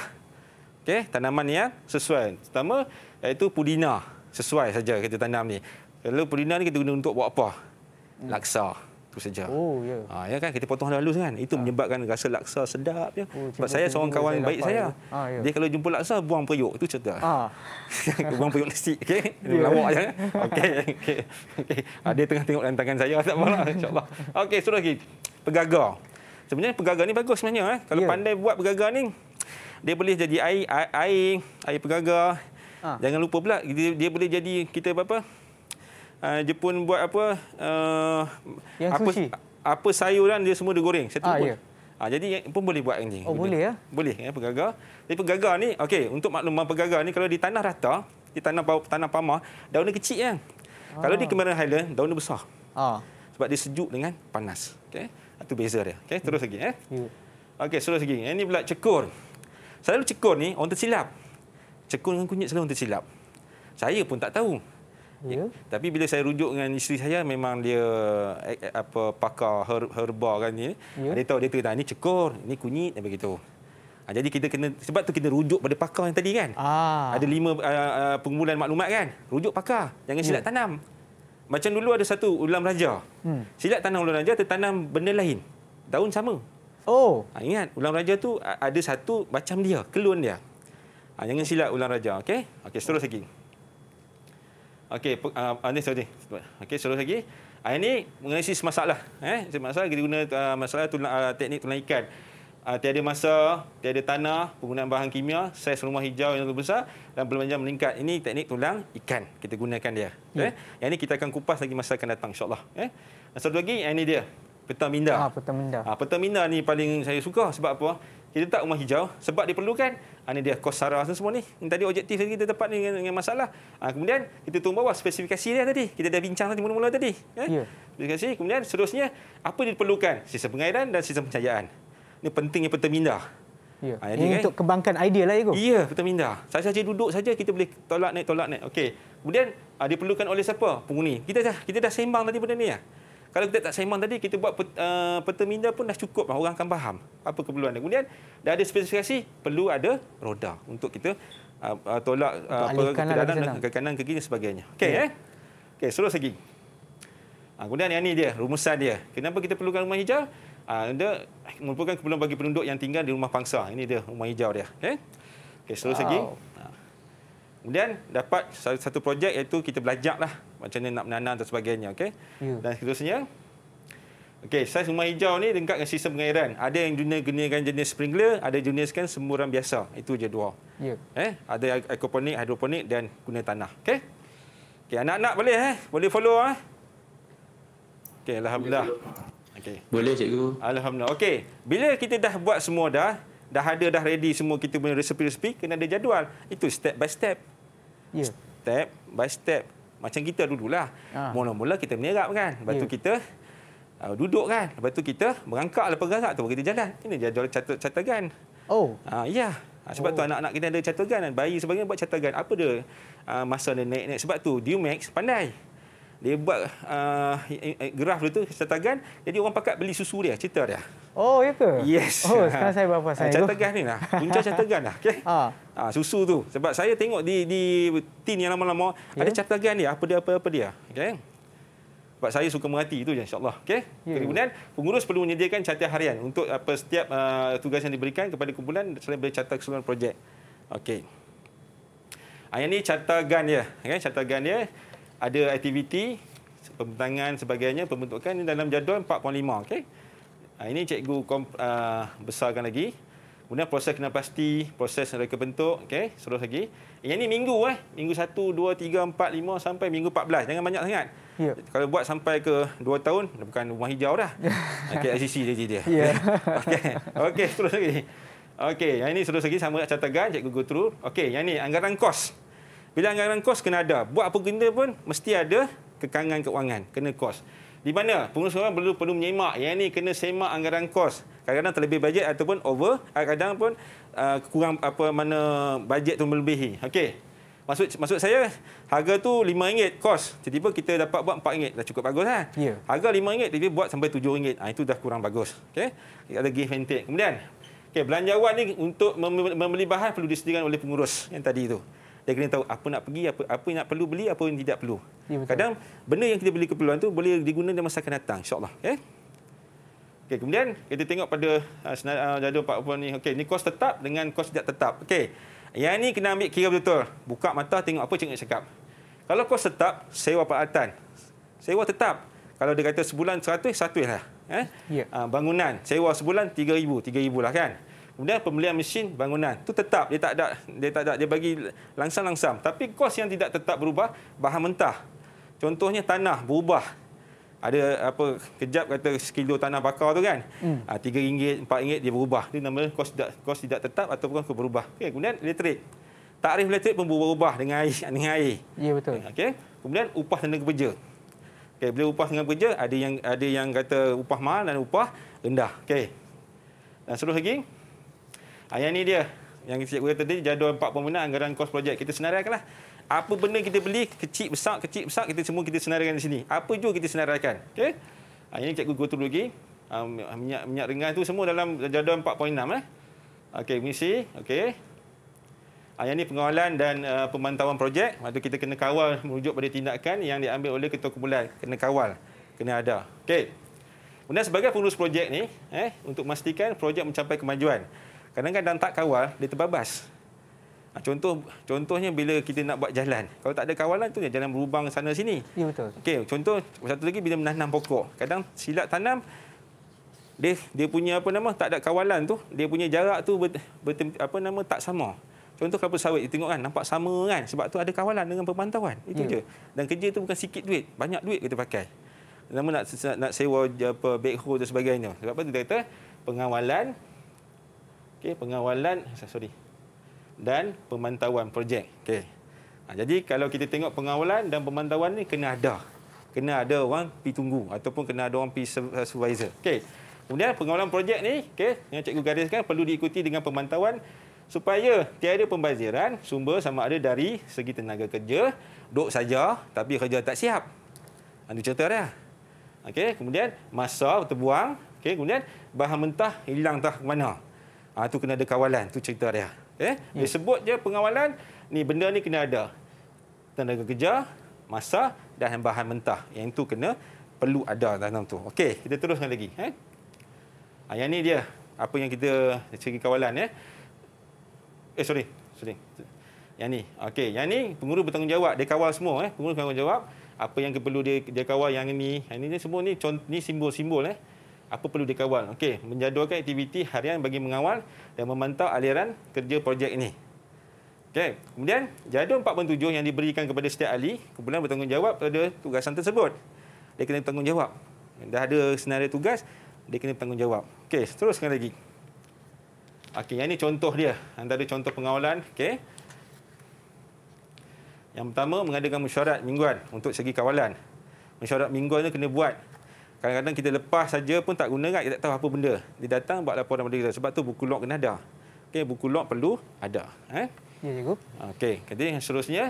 Okay, tanaman yang sesuai. Pertama, iaitu pudina. Sesuai saja kita tanam ni. Kalau pudina ni kita guna untuk buat apa? Hmm. Laksa. Hmm tu saja. Oh Yeah. Ya. Ha, ya kan kita potong halus kan. Itu ha. menyebabkan rasa laksa sedap ya. Oh, Sebab saya seorang kawan baik saya. Ha, ya? yeah. Ya. Dia kalau jumpa laksa buang periuk tu cerita. Ha. buang periuk lesik okey. Yeah. Lawak aja. Okey. Okey. Okay. Ha, ah, tengah tengok dalam tangan saya tak apalah insyaallah. Okey, sudah lagi. Pegaga. Sebenarnya pegaga ni bagus sebenarnya eh. Kalau yeah. pandai buat pegaga ni dia boleh jadi air air air, air pegaga. Ha. Jangan lupa pula dia, dia boleh jadi kita apa-apa Jepun ah, buat apa? Uh, yang apa, sushi. Apa sayuran dia semua digoreng. Satu ah, pun. Ya. Ah, jadi pun boleh buat yang ni. Oh, boleh, boleh ya? Boleh, ya, pegagar. Jadi pegagar ni, okey, untuk makluman pegagar ni, kalau di tanah rata, di tanah tanah pama, daunnya kecil kan? Ya? Kalau di Kemarin Highland, daunnya besar. Ah. Sebab dia sejuk dengan panas. Okey, itu beza dia. Okey, terus lagi. Eh? Ya. Okey, terus lagi. Ini pula cekur. Selalu cekur ni, orang tersilap. Cekur dengan kunyit selalu orang tersilap. Saya pun tak tahu. Ya. ya. Tapi bila saya rujuk dengan isteri saya memang dia eh, eh, apa pakar her, herba kan ni. Ya. Dia tahu dia kata ni cekur, ni kunyit dan begitu. Ha, jadi kita kena sebab tu kita rujuk pada pakar yang tadi kan. Ah. Ada lima uh, uh, pengumpulan maklumat kan. Rujuk pakar, jangan ya. silap tanam. Macam dulu ada satu ulam raja. Hmm. Silap tanam ulam raja tertanam benda lain. Daun sama. Oh. Ha, ingat ulam raja tu ada satu macam dia, klon dia. Ha, jangan silap ulam raja, okey? Okey, seterus lagi. Okey, uh, ah, ini ah, sorry. Okey, selalu lagi. Ah, ini mengenai masalah. Eh, masalah kita guna uh, masalah tulang, uh, teknik tulang ikan. Uh, tiada masa, tiada tanah, penggunaan bahan kimia, saiz rumah hijau yang lebih besar dan belanja meningkat. Ini teknik tulang ikan. Kita gunakan dia. Ya. Eh? Yang ini kita akan kupas lagi masa akan datang insyaAllah. Eh? Satu lagi, yang ini dia. Petang minda. Ah, petang minda. Ah, petang minda ni paling saya suka sebab apa? kita tak rumah hijau sebab diperlukan ha, ah, ini dia kos sara semua ni yang tadi objektif tadi kita tepat ni dengan, dengan masalah ha, kemudian kita turun bawah spesifikasi dia tadi kita dah bincang tadi mula-mula tadi eh? ya yeah. spesifikasi kemudian seterusnya apa yang diperlukan sistem pengairan dan sistem pencahayaan ini pentingnya pertamina ya yeah. ha, ini kan? untuk
kembangkan idea lah ego ya
pertamina saya saja duduk saja kita boleh tolak naik tolak naik okey kemudian ha, ah, diperlukan oleh siapa penghuni kita dah kita dah sembang tadi benda ni ya kalau kita tak sembang tadi, kita buat uh, peta minda pun dah cukup. Lah. Orang akan faham apa keperluan. Kemudian, dah ada spesifikasi, perlu ada roda untuk kita uh, uh, tolak uh, lah ke dalam, ke kanan, ke kiri dan sebagainya. Okey, ya. eh? okay, selalu lagi. Uh, ah, kemudian, yang ini dia, rumusan dia. Kenapa kita perlukan rumah hijau? Uh, dia merupakan keperluan bagi penduduk yang tinggal di rumah pangsa. Ini dia, rumah hijau dia. Ya? Okey, okay, selalu lagi. Wow. Ah. Kemudian, dapat satu projek iaitu kita belajar lah macam mana nak menanam dan sebagainya okey yeah. dan seterusnya okey saiz rumah hijau ni dekat dengan sistem pengairan ada yang guna gunakan jenis sprinkler ada jenis kan semburan biasa itu je dua yeah. eh ada aquaponik hidroponik dan guna tanah okey okey anak-anak boleh eh boleh follow ah okey alhamdulillah okey boleh cikgu alhamdulillah okey bila kita dah buat semua dah dah ada dah ready semua kita punya resepi-resepi kena ada jadual itu step by step yeah. step by step macam kita dululah. Ha. Mula-mula kita menyerap kan. Lepas yeah. tu ya. kita uh, duduk kan. Lepas tu kita merangkak lepas gerak tu kita jalan. Ini dia jual catur, catagan. Oh. Ha, uh, ya. Ah, sebab oh. tu anak-anak kita ada catatan, dan bayi sebagainya buat catatan Apa dia uh, masa dia naik-naik. Sebab tu Max pandai. Dia buat uh, graf dulu tu, catagan. Jadi orang pakat beli susu dia, cerita dia.
Oh, ya ke? Yes. Oh, sekarang saya bapa saya. Ah, cat
tegas ni lah. Punca cat tegas lah. Okay? Ha. Ah. Ha, ah, susu tu. Sebab saya tengok di di tin yang lama-lama, yeah. ada cat tegas ni. Apa dia, apa, apa dia. Okay? Sebab saya suka merhati itu je, insyaAllah. Okay? Yeah. Ya. Kemudian, pengurus perlu menyediakan catatan harian untuk apa setiap uh, tugas yang diberikan kepada kumpulan selain dari catatan keseluruhan projek. Okay. Ha, yang ini catatan dia. Okay? Catatan dia ada aktiviti, pembentangan sebagainya, pembentukan ini dalam jadual 4.5. Okay? Ah, ini cikgu komp, uh, ah, besarkan lagi. Kemudian proses kena pasti, proses reka bentuk. okay. seluruh lagi. Eh, yang ini minggu. Eh. Minggu 1, 2, 3, 4, 5 sampai minggu 14. Jangan banyak sangat. Yeah. Kalau buat sampai ke 2 tahun, bukan rumah hijau dah. Okay ya. ah, ICC dia. dia. Ya.
Yeah.
Okey, okay, seluruh lagi. Okay yang ini seluruh lagi sama catatan cikgu go through. Okay yang ini anggaran kos. Bila anggaran kos kena ada. Buat apa benda pun, mesti ada kekangan keuangan. Kena Kos. Di mana pengurus pengusaha perlu perlu menyemak. Yang ini kena semak anggaran kos. Kadang-kadang terlebih bajet ataupun over. Kadang-kadang pun uh, kurang apa mana bajet tu melebihi. Okey. Maksud, maksud saya, harga tu RM5 kos. Tiba-tiba kita dapat buat RM4. Dah cukup bagus. Kan? Ya. Harga RM5, tiba-tiba buat sampai RM7. Ha, ah, itu dah kurang bagus. Okey. Ada give and take. Kemudian, okay, belanjawan ni untuk membeli bahan perlu disediakan oleh pengurus yang tadi itu dia kena tahu apa nak pergi, apa apa yang nak perlu beli, apa yang tidak perlu. Ya, Kadang benda yang kita beli keperluan tu boleh digunakan masa akan datang, insya-Allah, eh? Okey, kemudian kita tengok pada ah, ah, jadual Pak Puan ni. Okey, ni kos tetap dengan kos tidak tetap. Okey. Yang ni kena ambil kira betul Buka mata tengok apa cikgu cakap. Kalau kos tetap, sewa peralatan. Sewa tetap. Kalau dia kata sebulan 100, 100 lah. Eh? Ya. ya. Ah, bangunan, sewa sebulan 3000, 3000 lah kan. Kemudian pembelian mesin bangunan itu tetap dia tak ada dia tak ada dia bagi langsam-langsam. Tapi kos yang tidak tetap berubah bahan mentah. Contohnya tanah berubah. Ada apa kejap kata sekilo tanah bakar tu kan. Hmm. RM3, ah, RM4 dia berubah. Dia namanya kos tidak kos tidak tetap ataupun kos berubah. Okay. Kemudian elektrik. Tarif elektrik pun berubah ubah air. Dengan air. Ya betul. Okay. Kemudian upah tenaga kerja. Okay, bila upah tenaga kerja ada yang ada yang kata upah mahal dan upah rendah. Okay. Dan seluruh lagi, Ha, yang ni dia. Yang saya kata tadi, jadual empat pembenar anggaran kos projek. Kita senaraikanlah. Apa benda kita beli, kecil, besar, kecil, besar, kita semua kita senaraikan di sini. Apa juga kita senaraikan. Okay? Ha, ah, ini cikgu go through lagi. Ha, minyak, minyak ringan itu semua dalam jadual empat poin enam eh? Okey, mengisi. Okey. Ha, yang ini pengawalan dan uh, pemantauan projek. Waktu kita kena kawal merujuk pada tindakan yang diambil oleh ketua kumpulan. Kena kawal. Kena ada. Okey. Kemudian sebagai pengurus projek ni, eh, untuk memastikan projek mencapai kemajuan. Kadang-kadang tak kawal, dia terbabas. Ha, contoh contohnya bila kita nak buat jalan, kalau tak ada kawalan tu jalan berubang sana sini. Ya betul. Okey, contoh satu lagi bila menanam pokok. Kadang silap tanam dia dia punya apa nama tak ada kawalan tu, dia punya jarak tu ber, ber, apa nama tak sama. Contoh kelapa sawit, kita tengok kan, nampak sama kan? Sebab tu ada kawalan dengan pemantauan. Itu ya. je. Dan kerja tu bukan sikit duit, banyak duit kita pakai. Lama nak, nak, nak sewa apa backhoe dan sebagainya. Sebab apa tu dia kata pengawalan okay, pengawalan eh, sorry dan pemantauan projek okey ha, jadi kalau kita tengok pengawalan dan pemantauan ni kena ada kena ada orang pi tunggu ataupun kena ada orang pi eh, supervisor okey kemudian pengawalan projek ni okey yang cikgu gariskan perlu diikuti dengan pemantauan supaya tiada pembaziran sumber sama ada dari segi tenaga kerja dok saja tapi kerja tak siap anu ha, cerita dia okey kemudian masa terbuang okey kemudian bahan mentah hilang tak ke mana Ah tu kena ada kawalan, itu cerita eh, dia. Eh, ya. dia sebut je pengawalan, ni benda ni kena ada. Tenaga kerja, masa dan bahan mentah. Yang itu kena perlu ada dalam tu. Okey, kita teruskan lagi, eh. Ah yang ni dia apa yang kita cari kawalan eh. Eh sorry, sorry. Yang ni. Okey, yang ni pengurus bertanggungjawab, dia kawal semua eh, pengurus bertanggungjawab apa yang perlu dia dia kawal yang ini. Yang ini semua ni contoh ni simbol-simbol eh apa perlu dikawal. Okey, menjadualkan aktiviti harian bagi mengawal dan memantau aliran kerja projek ini. Okey, kemudian jadual 4.7 yang diberikan kepada setiap ahli kemudian bertanggungjawab pada tugasan tersebut. Dia kena bertanggungjawab. Dah ada senarai tugas, dia kena bertanggungjawab. Okey, seterusnya lagi. Okey, yang ini contoh dia. Antara contoh pengawalan, okey. Yang pertama, mengadakan mesyuarat mingguan untuk segi kawalan. Mesyuarat mingguan itu kena buat kadang-kadang kita lepas saja pun tak guna kan kita tak tahu apa benda dia datang buat laporan pada kita sebab tu buku log kena ada Okay, buku log perlu ada eh ya cikgu okey jadi yang seterusnya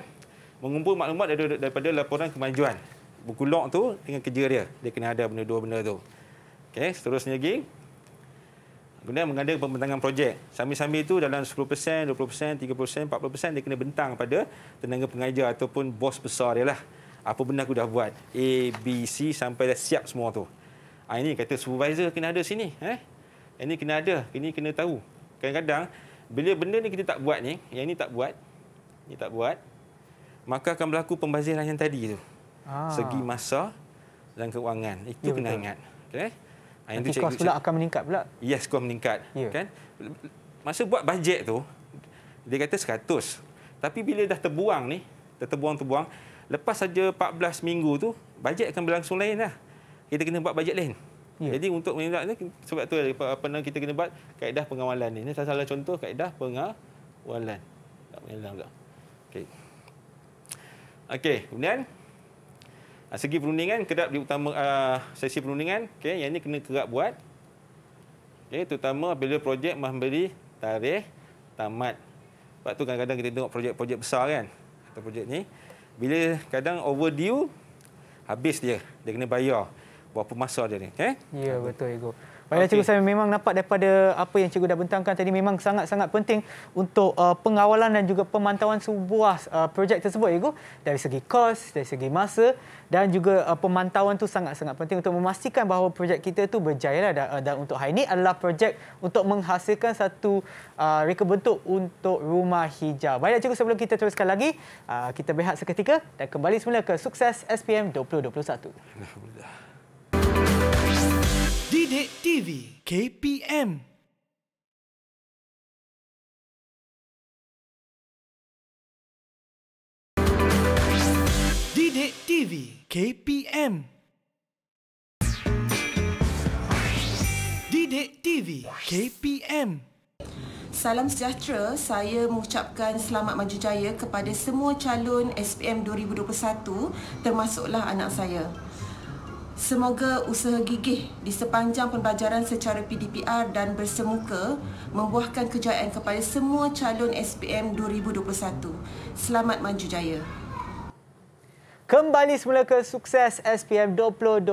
mengumpul maklumat daripada, laporan kemajuan buku log tu dengan kerja dia dia kena ada benda dua benda tu okey seterusnya lagi Kemudian mengadakan pembentangan projek. Sambil-sambil itu dalam 10%, 20%, 30%, 40% dia kena bentang pada tenaga pengajar ataupun bos besar dia lah apa benda aku dah buat A, B, C sampai dah siap semua tu ha, ini kata supervisor kena ada sini eh? ini kena ada ini kena tahu kadang-kadang bila benda ni kita tak buat ni yang ini tak buat ini tak buat maka akan berlaku pembaziran yang tadi tu ha. segi masa dan keuangan itu ya, kena betul. ingat okay? ha, ah, yang Nanti kos pula
akan meningkat pula
yes kos meningkat ya. kan masa buat bajet tu dia kata 100 tapi bila dah terbuang ni terbuang terbuang lepas saja 14 minggu tu bajet akan berlangsung lain lah. Kita kena buat bajet lain. Ya. Jadi untuk menindak ni sebab tu apa nama kita kena buat kaedah pengawalan ni. Ini salah satu contoh kaedah pengawalan. Tak menyalah tak. Okey. Okey, kemudian ah, segi perundingan kerap diutama uh, sesi perundingan, okey, yang ini kena kerap buat. Okey, terutama bila projek memberi tarikh tamat. Sebab tu kadang-kadang kita tengok projek-projek besar kan atau projek ni bila kadang overdue habis dia dia kena bayar berapa masa dia ni okey eh?
ya betul ego Baiklah okay. cikgu saya memang nampak daripada apa yang cikgu dah bentangkan tadi memang sangat-sangat penting untuk uh, pengawalan dan juga pemantauan sebuah uh, projek tersebut cikgu dari segi kos, dari segi masa dan juga uh, pemantauan tu sangat-sangat penting untuk memastikan bahawa projek kita tu berjaya lah dan, uh, dan untuk hari ini adalah projek untuk menghasilkan satu uh, reka bentuk untuk rumah hijau. Baiklah cikgu sebelum kita teruskan lagi uh, kita berehat seketika dan kembali semula ke sukses SPM 2021. Alhamdulillah. Didik TV KPM Didik TV KPM
Didik TV KPM Salam sejahtera, saya mengucapkan selamat maju jaya kepada semua calon SPM 2021 termasuklah anak saya. Semoga usaha gigih di sepanjang pembelajaran secara PDPR dan bersemuka membuahkan kejayaan kepada semua calon SPM 2021. Selamat maju jaya.
Kembali semula ke sukses SPM 2021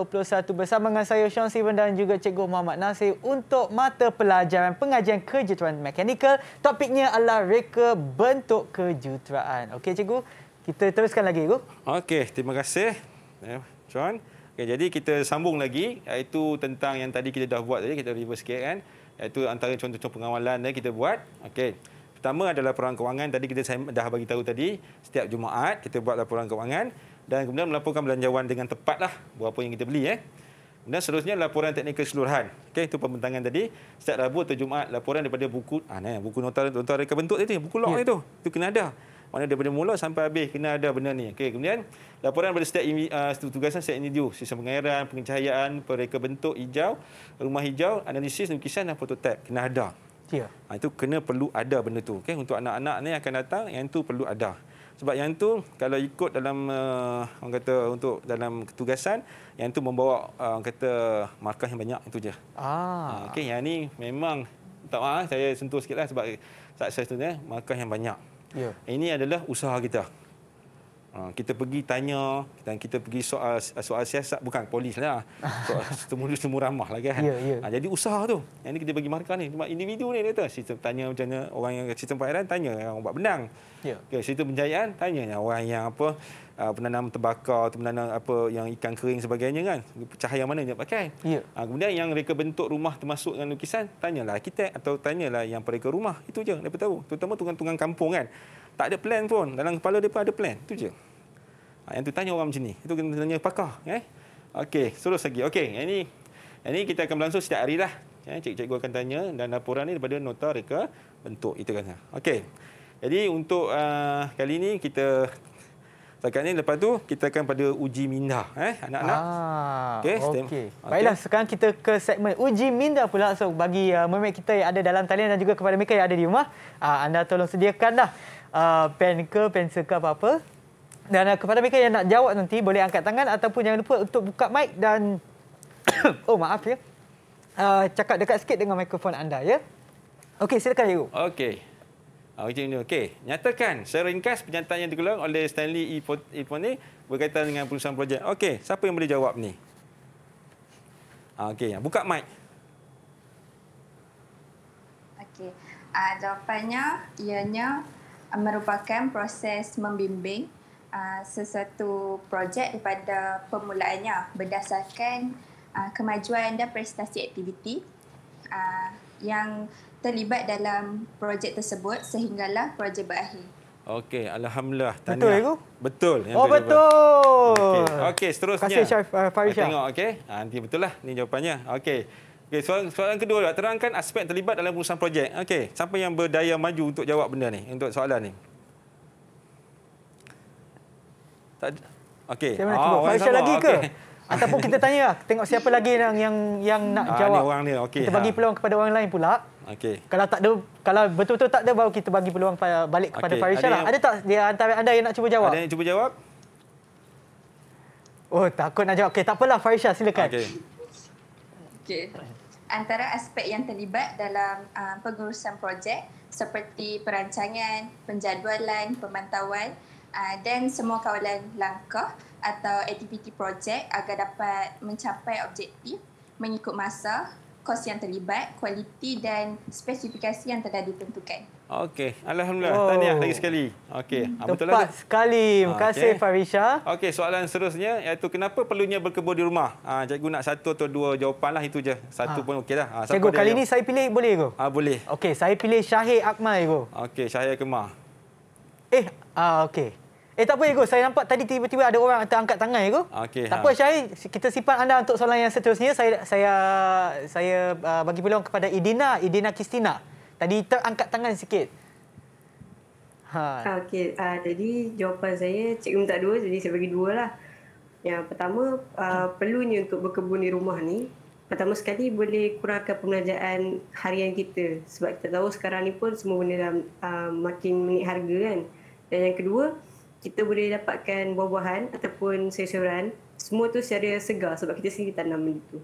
bersama dengan saya Sean Steven dan juga Cikgu Muhammad Nasir untuk mata pelajaran pengajian kejuruteraan mekanikal. Topiknya adalah reka bentuk kejuruteraan. Okey Cikgu, kita teruskan lagi Cikgu.
Okey, terima kasih. Eh, Sean. Yeah, Okay, jadi kita sambung lagi iaitu tentang yang tadi kita dah buat tadi kita reverse sikit kan. Iaitu antara contoh-contoh pengawalan yang kita buat. Okey. Pertama adalah laporan kewangan tadi kita dah bagi tahu tadi setiap Jumaat kita buat laporan kewangan dan kemudian melaporkan belanjawan dengan tepatlah berapa yang kita beli eh. Kemudian seterusnya laporan teknikal keseluruhan. Okey, itu pembentangan tadi. Setiap Rabu atau Jumaat laporan daripada buku ah nah, buku nota nota reka bentuk tadi, buku log ya. itu. Itu kena ada. Maknanya daripada mula sampai habis kena ada benda ni. Okey, kemudian laporan pada setiap uh, tugasan ini ah, individu, sistem pengairan, pencahayaan, pereka bentuk hijau, rumah hijau, analisis lukisan dan fototek, kena ada. Ya. Ha, itu kena perlu ada benda tu. Okey, untuk anak-anak ni akan datang yang tu perlu ada. Sebab yang tu kalau ikut dalam uh, orang kata untuk dalam ketugasan yang tu membawa uh, orang kata markah yang banyak itu je. Ah. Ha, Okey, yang ni memang tak maaf saya sentuh sikitlah sebab sukses tu ya, markah yang banyak. Ya. Ini adalah usaha kita. Ha, kita pergi tanya dan kita pergi soal soal siasat bukan polis lah soal temulus temu ramah lagi kan yeah, yeah. Ha, jadi usaha tu yang ni kita bagi markah ni cuma individu ni dia tu sistem tanya macam mana orang yang sistem perairan tanya yang buat benang yeah. okay, sistem penjayaan tanya yang orang yang apa ah, penanam tebakau atau penanam apa yang ikan kering sebagainya kan cahaya mana dia pakai yeah. Ya. kemudian yang mereka bentuk rumah termasuk dengan lukisan tanyalah kita atau tanyalah yang mereka rumah itu je dia tahu terutama tukang-tukang kampung kan tak ada plan pun. Dalam kepala dia pun ada plan. Itu je. Ha, yang tu tanya orang macam ni. Itu kena tanya pakar. Eh? Okey, terus lagi. Okey, yang ini, yang ini kita akan berlangsung setiap hari lah. Ya, cikgu-cikgu akan tanya dan laporan ni daripada nota reka bentuk itu kan. Okey. Jadi untuk uh, kali ini kita sekarang ini lepas tu kita akan pada uji minda eh anak-anak. Ah, Okey. Okay. Okay. Baiklah
sekarang kita ke segmen uji minda pula so bagi uh, ah, memek kita yang ada dalam talian dan juga kepada mereka yang ada di rumah uh, anda tolong sediakanlah uh, pen ke pensel ke apa-apa. Dan uh, kepada mereka yang nak jawab nanti boleh angkat tangan ataupun jangan lupa untuk buka mic dan oh maaf ya. Uh, cakap dekat sikit dengan mikrofon anda ya.
Okey, silakan Hero. Okey. Okey ah, ini okey. Nyatakan seringkas ringkas pernyataan yang dikeluarkan oleh Stanley Ipone e. berkaitan dengan perusahaan projek. Okey, siapa yang boleh jawab ni? Ah, okey, ya, buka mic.
Okey. Uh, jawapannya ianya merupakan proses membimbing uh, sesuatu projek daripada permulaannya berdasarkan uh, kemajuan dan prestasi aktiviti uh, yang terlibat dalam projek tersebut sehinggalah projek berakhir.
Okey, alhamdulillah. Tanya. Betul itu? Betul. Oh, betul. Okey, okay, seterusnya. Terima kasih, Syaf. Uh, Farisha. tengok, okey. Ah, nanti betul lah. Ini jawapannya. Okey. Okey, soalan, soalan kedua juga. Lah. Terangkan aspek terlibat dalam urusan projek. Okey, siapa yang berdaya maju untuk jawab benda ni, untuk soalan ni? Tak Okey. Oh, Faisal sama. lagi ke? Okay. Ataupun kita
tanya lah, tengok siapa lagi yang yang, yang nak ha, jawab. Ni orang ni. Okay. Kita bagi ah. peluang kepada orang lain pula. Okey. Kalau tak ada, kalau betul-betul tak ada, baru kita bagi peluang balik kepada okay. Faisal lah. Ada tak dia antara anda yang nak cuba jawab? Ada yang cuba jawab? Oh, takut nak jawab. Okey, tak apalah Faisal, silakan. Okey.
Okey antara aspek yang terlibat dalam uh, pengurusan projek seperti perancangan, penjadualan, pemantauan uh, dan semua kawalan langkah atau aktiviti projek agar dapat mencapai objektif mengikut masa, kos yang terlibat, kualiti dan spesifikasi yang telah ditentukan.
Okey, alhamdulillah. Oh. Tahniah lagi sekali. Okey, hmm. betul lah. sekali. Terima kasih okay. Farisha. Okey, soalan seterusnya iaitu kenapa perlunya berkebun di rumah? Ah, ha, cikgu nak satu atau dua jawapanlah itu je. Satu ha. pun okeylah. Ah, ha, cikgu kali ini
saya pilih boleh ke? Ah, ha, boleh. Okey, saya pilih Syahir Akmal ke?
Okey, Syahir Akmal.
Eh, ah okey. Eh tak apa Ego, saya nampak tadi tiba-tiba ada orang angkat tangan Ego. Okay, tak ha. apa Syahid, kita simpan anda untuk soalan yang seterusnya. Saya saya saya uh, bagi peluang kepada Idina, Idina Kristina.
Tadi terangkat tangan sikit. Ha. Okey, uh, jadi jawapan saya, cikgu minta dua, jadi saya bagi dua lah. Yang pertama, uh, perlunya untuk berkebun di rumah ni, pertama sekali boleh kurangkan pembelanjaan harian kita. Sebab kita tahu sekarang ni pun semua benda dah uh, makin menik harga kan. Dan yang kedua, kita boleh dapatkan buah-buahan ataupun sayur-sayuran. Semua tu secara segar sebab kita sendiri tanam benda tu.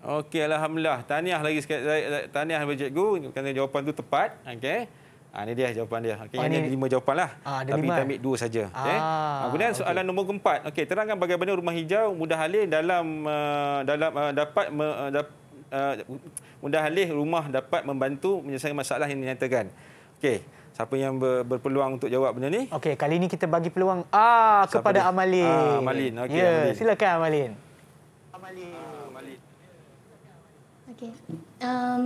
Okey, Alhamdulillah. Tahniah lagi sekali. Tahniah kepada cikgu kerana jawapan tu tepat. Okey. Ha, ini dia jawapan dia. Okay, ini lima jawapan lah. Ah, Tapi kita eh? ambil dua saja. Ah, okay. Ah, ha, kemudian soalan okay. nombor keempat. Okay, terangkan bagaimana rumah hijau mudah alih dalam uh, dalam uh, dapat me, uh, da, uh, mudah alih rumah dapat membantu menyelesaikan masalah yang dinyatakan. Okay siapa yang ber, berpeluang untuk jawab benda ni? Okey, kali ini kita bagi
peluang ah kepada ni? Amalin. Ah, Amalin. Okey, yeah, Amalin. Silakan Amalin. Amalin. Ah,
Amalin. Okey. Um,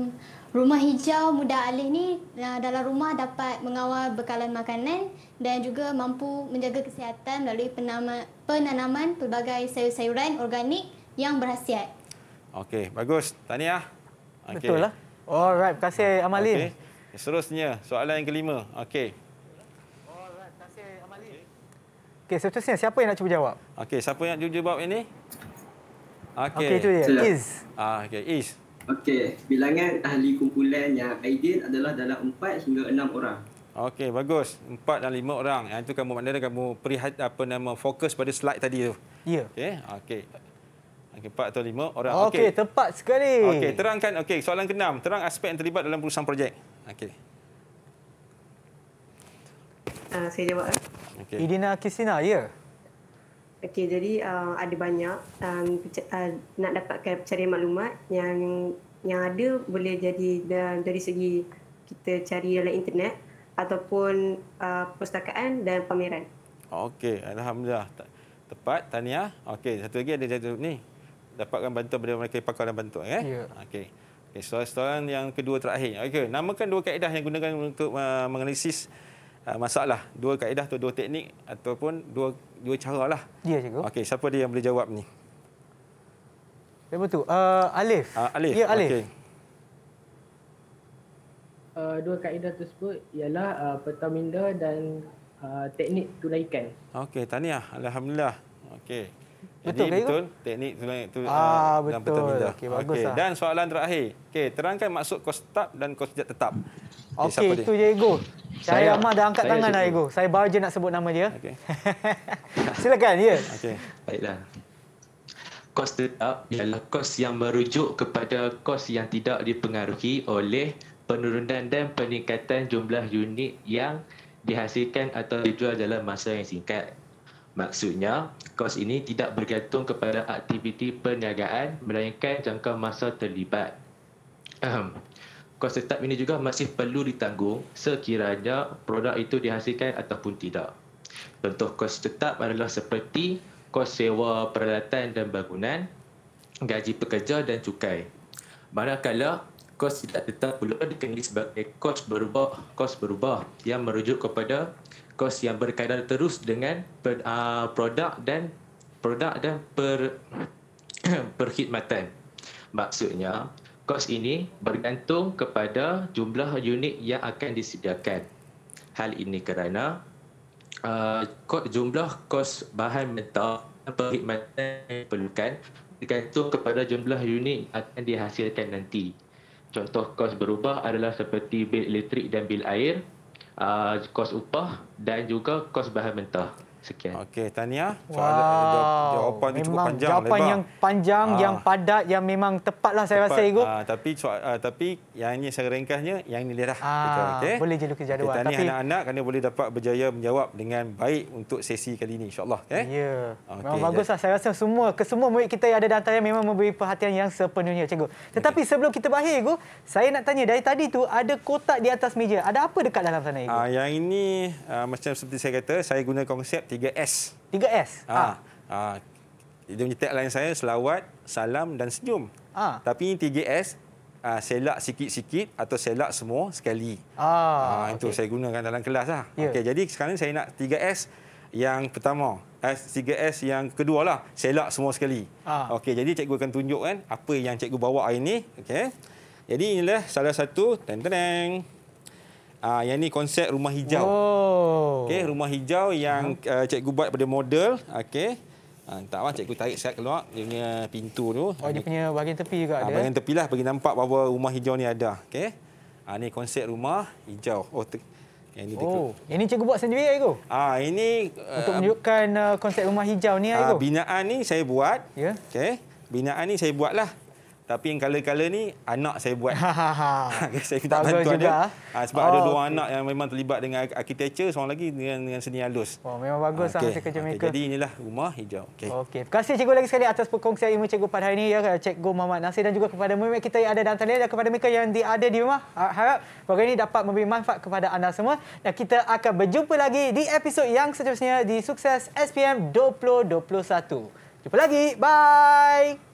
rumah hijau muda alih ni uh, dalam rumah dapat mengawal bekalan makanan dan juga mampu menjaga kesihatan melalui penanaman, penanaman pelbagai sayur-sayuran organik yang berhasiat.
Okey, bagus. Tahniah. Okay. Betul lah.
Alright, terima kasih Amalin.
Okay. Seterusnya, soalan yang kelima. Okey.
Okey, seterusnya siapa yang nak cuba jawab?
Okey, siapa yang nak cuba jawab ini? Okey. Okey, itu dia. Sila. Is. Ah, okey, is. Okey, bilangan ahli kumpulan yang ideal
adalah dalam 4 hingga 6 orang.
Okey, bagus. 4 dan 5 orang. Yang itu kamu maknanya kamu perihat apa nama fokus pada slide tadi tu. Ya. Okey, okey. Okay 4 atau 5 orang. Okey, okay,
tepat sekali. Okey,
terangkan. Okey, soalan keenam 6 Terang aspek yang terlibat dalam perusahaan projek. Okey.
Uh, saya jawab. Eh? Okay. Idina
Kisina, ya.
Okey, jadi uh, ada banyak um, uh, nak dapatkan cari maklumat yang yang ada boleh jadi dari segi kita cari dalam internet ataupun uh, perpustakaan dan pameran.
Okey, alhamdulillah. Tepat, tahniah. Okey, satu lagi ada jadual ni. Dapatkan bantuan daripada mereka pakar dan bantuan. Eh? Ya. Okey. Eh, okay, soalan yang kedua terakhir. Okay, namakan dua kaedah yang gunakan untuk uh, menganalisis uh, masalah. Dua kaedah atau dua teknik ataupun dua dua cara lah. Ya, cikgu. Okey, siapa dia yang boleh jawab ni?
Ya, betul.
Uh, Alif. Uh, Alif. Ya, Alif. Okay.
Uh, dua kaedah tersebut ialah uh, peta dan uh, teknik tunaikan.
Okey, tahniah. Alhamdulillah. Okey. Jadi betul, betul teknik tu ah, dalam ah, betul. pertamina. Okey baguslah. Okay. Dan soalan terakhir. Okey terangkan maksud kos tetap dan kos tidak tetap. Okey itu je,
ego. Saya Ahmad dah angkat tangan dah ego. Saya baru je nak sebut nama dia. Okey.
Silakan ya. Okey. Baiklah. Kos tetap ialah kos yang merujuk kepada kos yang tidak dipengaruhi oleh penurunan dan peningkatan jumlah unit yang dihasilkan atau dijual dalam masa yang singkat. Maksudnya, kos ini tidak bergantung kepada aktiviti perniagaan melainkan jangka masa terlibat. Kos tetap ini juga masih perlu ditanggung sekiranya produk itu dihasilkan ataupun tidak. Contoh kos tetap adalah seperti kos sewa peralatan dan bangunan, gaji pekerja dan cukai. Manakala kos tidak tetap pula dikenali sebagai kos berubah, kos berubah yang merujuk kepada kos yang berkaitan terus dengan per, uh, produk dan produk dan per perkhidmatan. Maksudnya, kos ini bergantung kepada jumlah unit yang akan disediakan. Hal ini kerana uh, jumlah kos bahan mentah dan perkhidmatan yang diperlukan bergantung kepada jumlah unit yang akan dihasilkan nanti. Contoh kos berubah adalah seperti bil elektrik dan bil air, Uh, kos upah dan juga kos bahan mentah
sekian. Okey, Tania. wow. jawapan memang cukup panjang. Jawapan lebar. yang
panjang, ha. yang padat, yang memang tepatlah saya Tepat. rasa, Igo. Ha,
ah, tapi soal, uh, tapi yang ini saya ringkasnya, yang ini lirah. Ha. Okay. Boleh je lukis jadual. Okay, tahniah tapi... anak-anak kerana boleh dapat berjaya menjawab dengan baik untuk sesi kali ini, insyaAllah. Okay. Ya, okay. memang okay. baguslah.
Saya rasa semua, kesemua murid kita yang ada dalam tahniah memang memberi perhatian yang sepenuhnya, cikgu. Tetapi okay. sebelum kita berakhir, Igo, saya nak tanya, dari tadi tu ada kotak di atas meja. Ada apa dekat dalam sana, Igo? Ha,
yang ini, uh, macam seperti saya kata, saya guna konsep 3S. 3S. Ha. ha. ha. Dia punya tagline saya selawat, salam dan senyum. Ha. Tapi ini 3S uh, ah, selak sikit-sikit atau selak semua sekali.
Ah, ha, itu saya
gunakan dalam kelas. Lah. Yeah. Okay, jadi sekarang saya nak 3S yang pertama. Eh, S, 3S yang kedua lah. Selak semua sekali. Ah. Okay, jadi cikgu akan tunjukkan apa yang cikgu bawa hari ini. Okay. Jadi inilah salah satu. -teng. -teng. Ah yang ni konsep rumah hijau.
Oh. Okey, rumah
hijau yang hmm. uh, cikgu buat pada model. Okey. Ha, tak apa, cikgu tarik sekat keluar punya pintu tu. Oh,
dia punya bahagian tepi juga ah, ada. Ha, bahagian
tepi lah, bagi nampak bahawa rumah hijau ni ada. Okay. Ah, ni konsep rumah hijau. Oh, te- yang ini oh. Dia ini cikgu buat sendiri, Aiko? Ha, ah, ini... Eh, Untuk menunjukkan uh, konsep rumah hijau ni, Aiko? Ha, binaan ni saya buat. Ya. Yeah. Okay. Binaan ni saya buatlah. Tapi yang kala-kala ni anak saya buat. Ha, ha, ha. saya minta bantuan dia. Ah. Ha, sebab oh, ada dua okay. anak yang memang terlibat dengan arkitektur, seorang lagi dengan, dengan seni halus.
Oh, memang bagus ha, okay. lah kerja okay. Jadi
inilah rumah hijau. Okey. Okay. Terima
kasih cikgu lagi sekali atas perkongsian ilmu cikgu pada hari ini. Ya. Cikgu Muhammad Nasir dan juga kepada murid kita yang ada dalam talian dan kepada mereka yang ada di rumah. Ah, harap program ini dapat memberi manfaat kepada anda semua. Dan kita akan berjumpa lagi di episod yang seterusnya di Sukses SPM 2021. Jumpa lagi. Bye.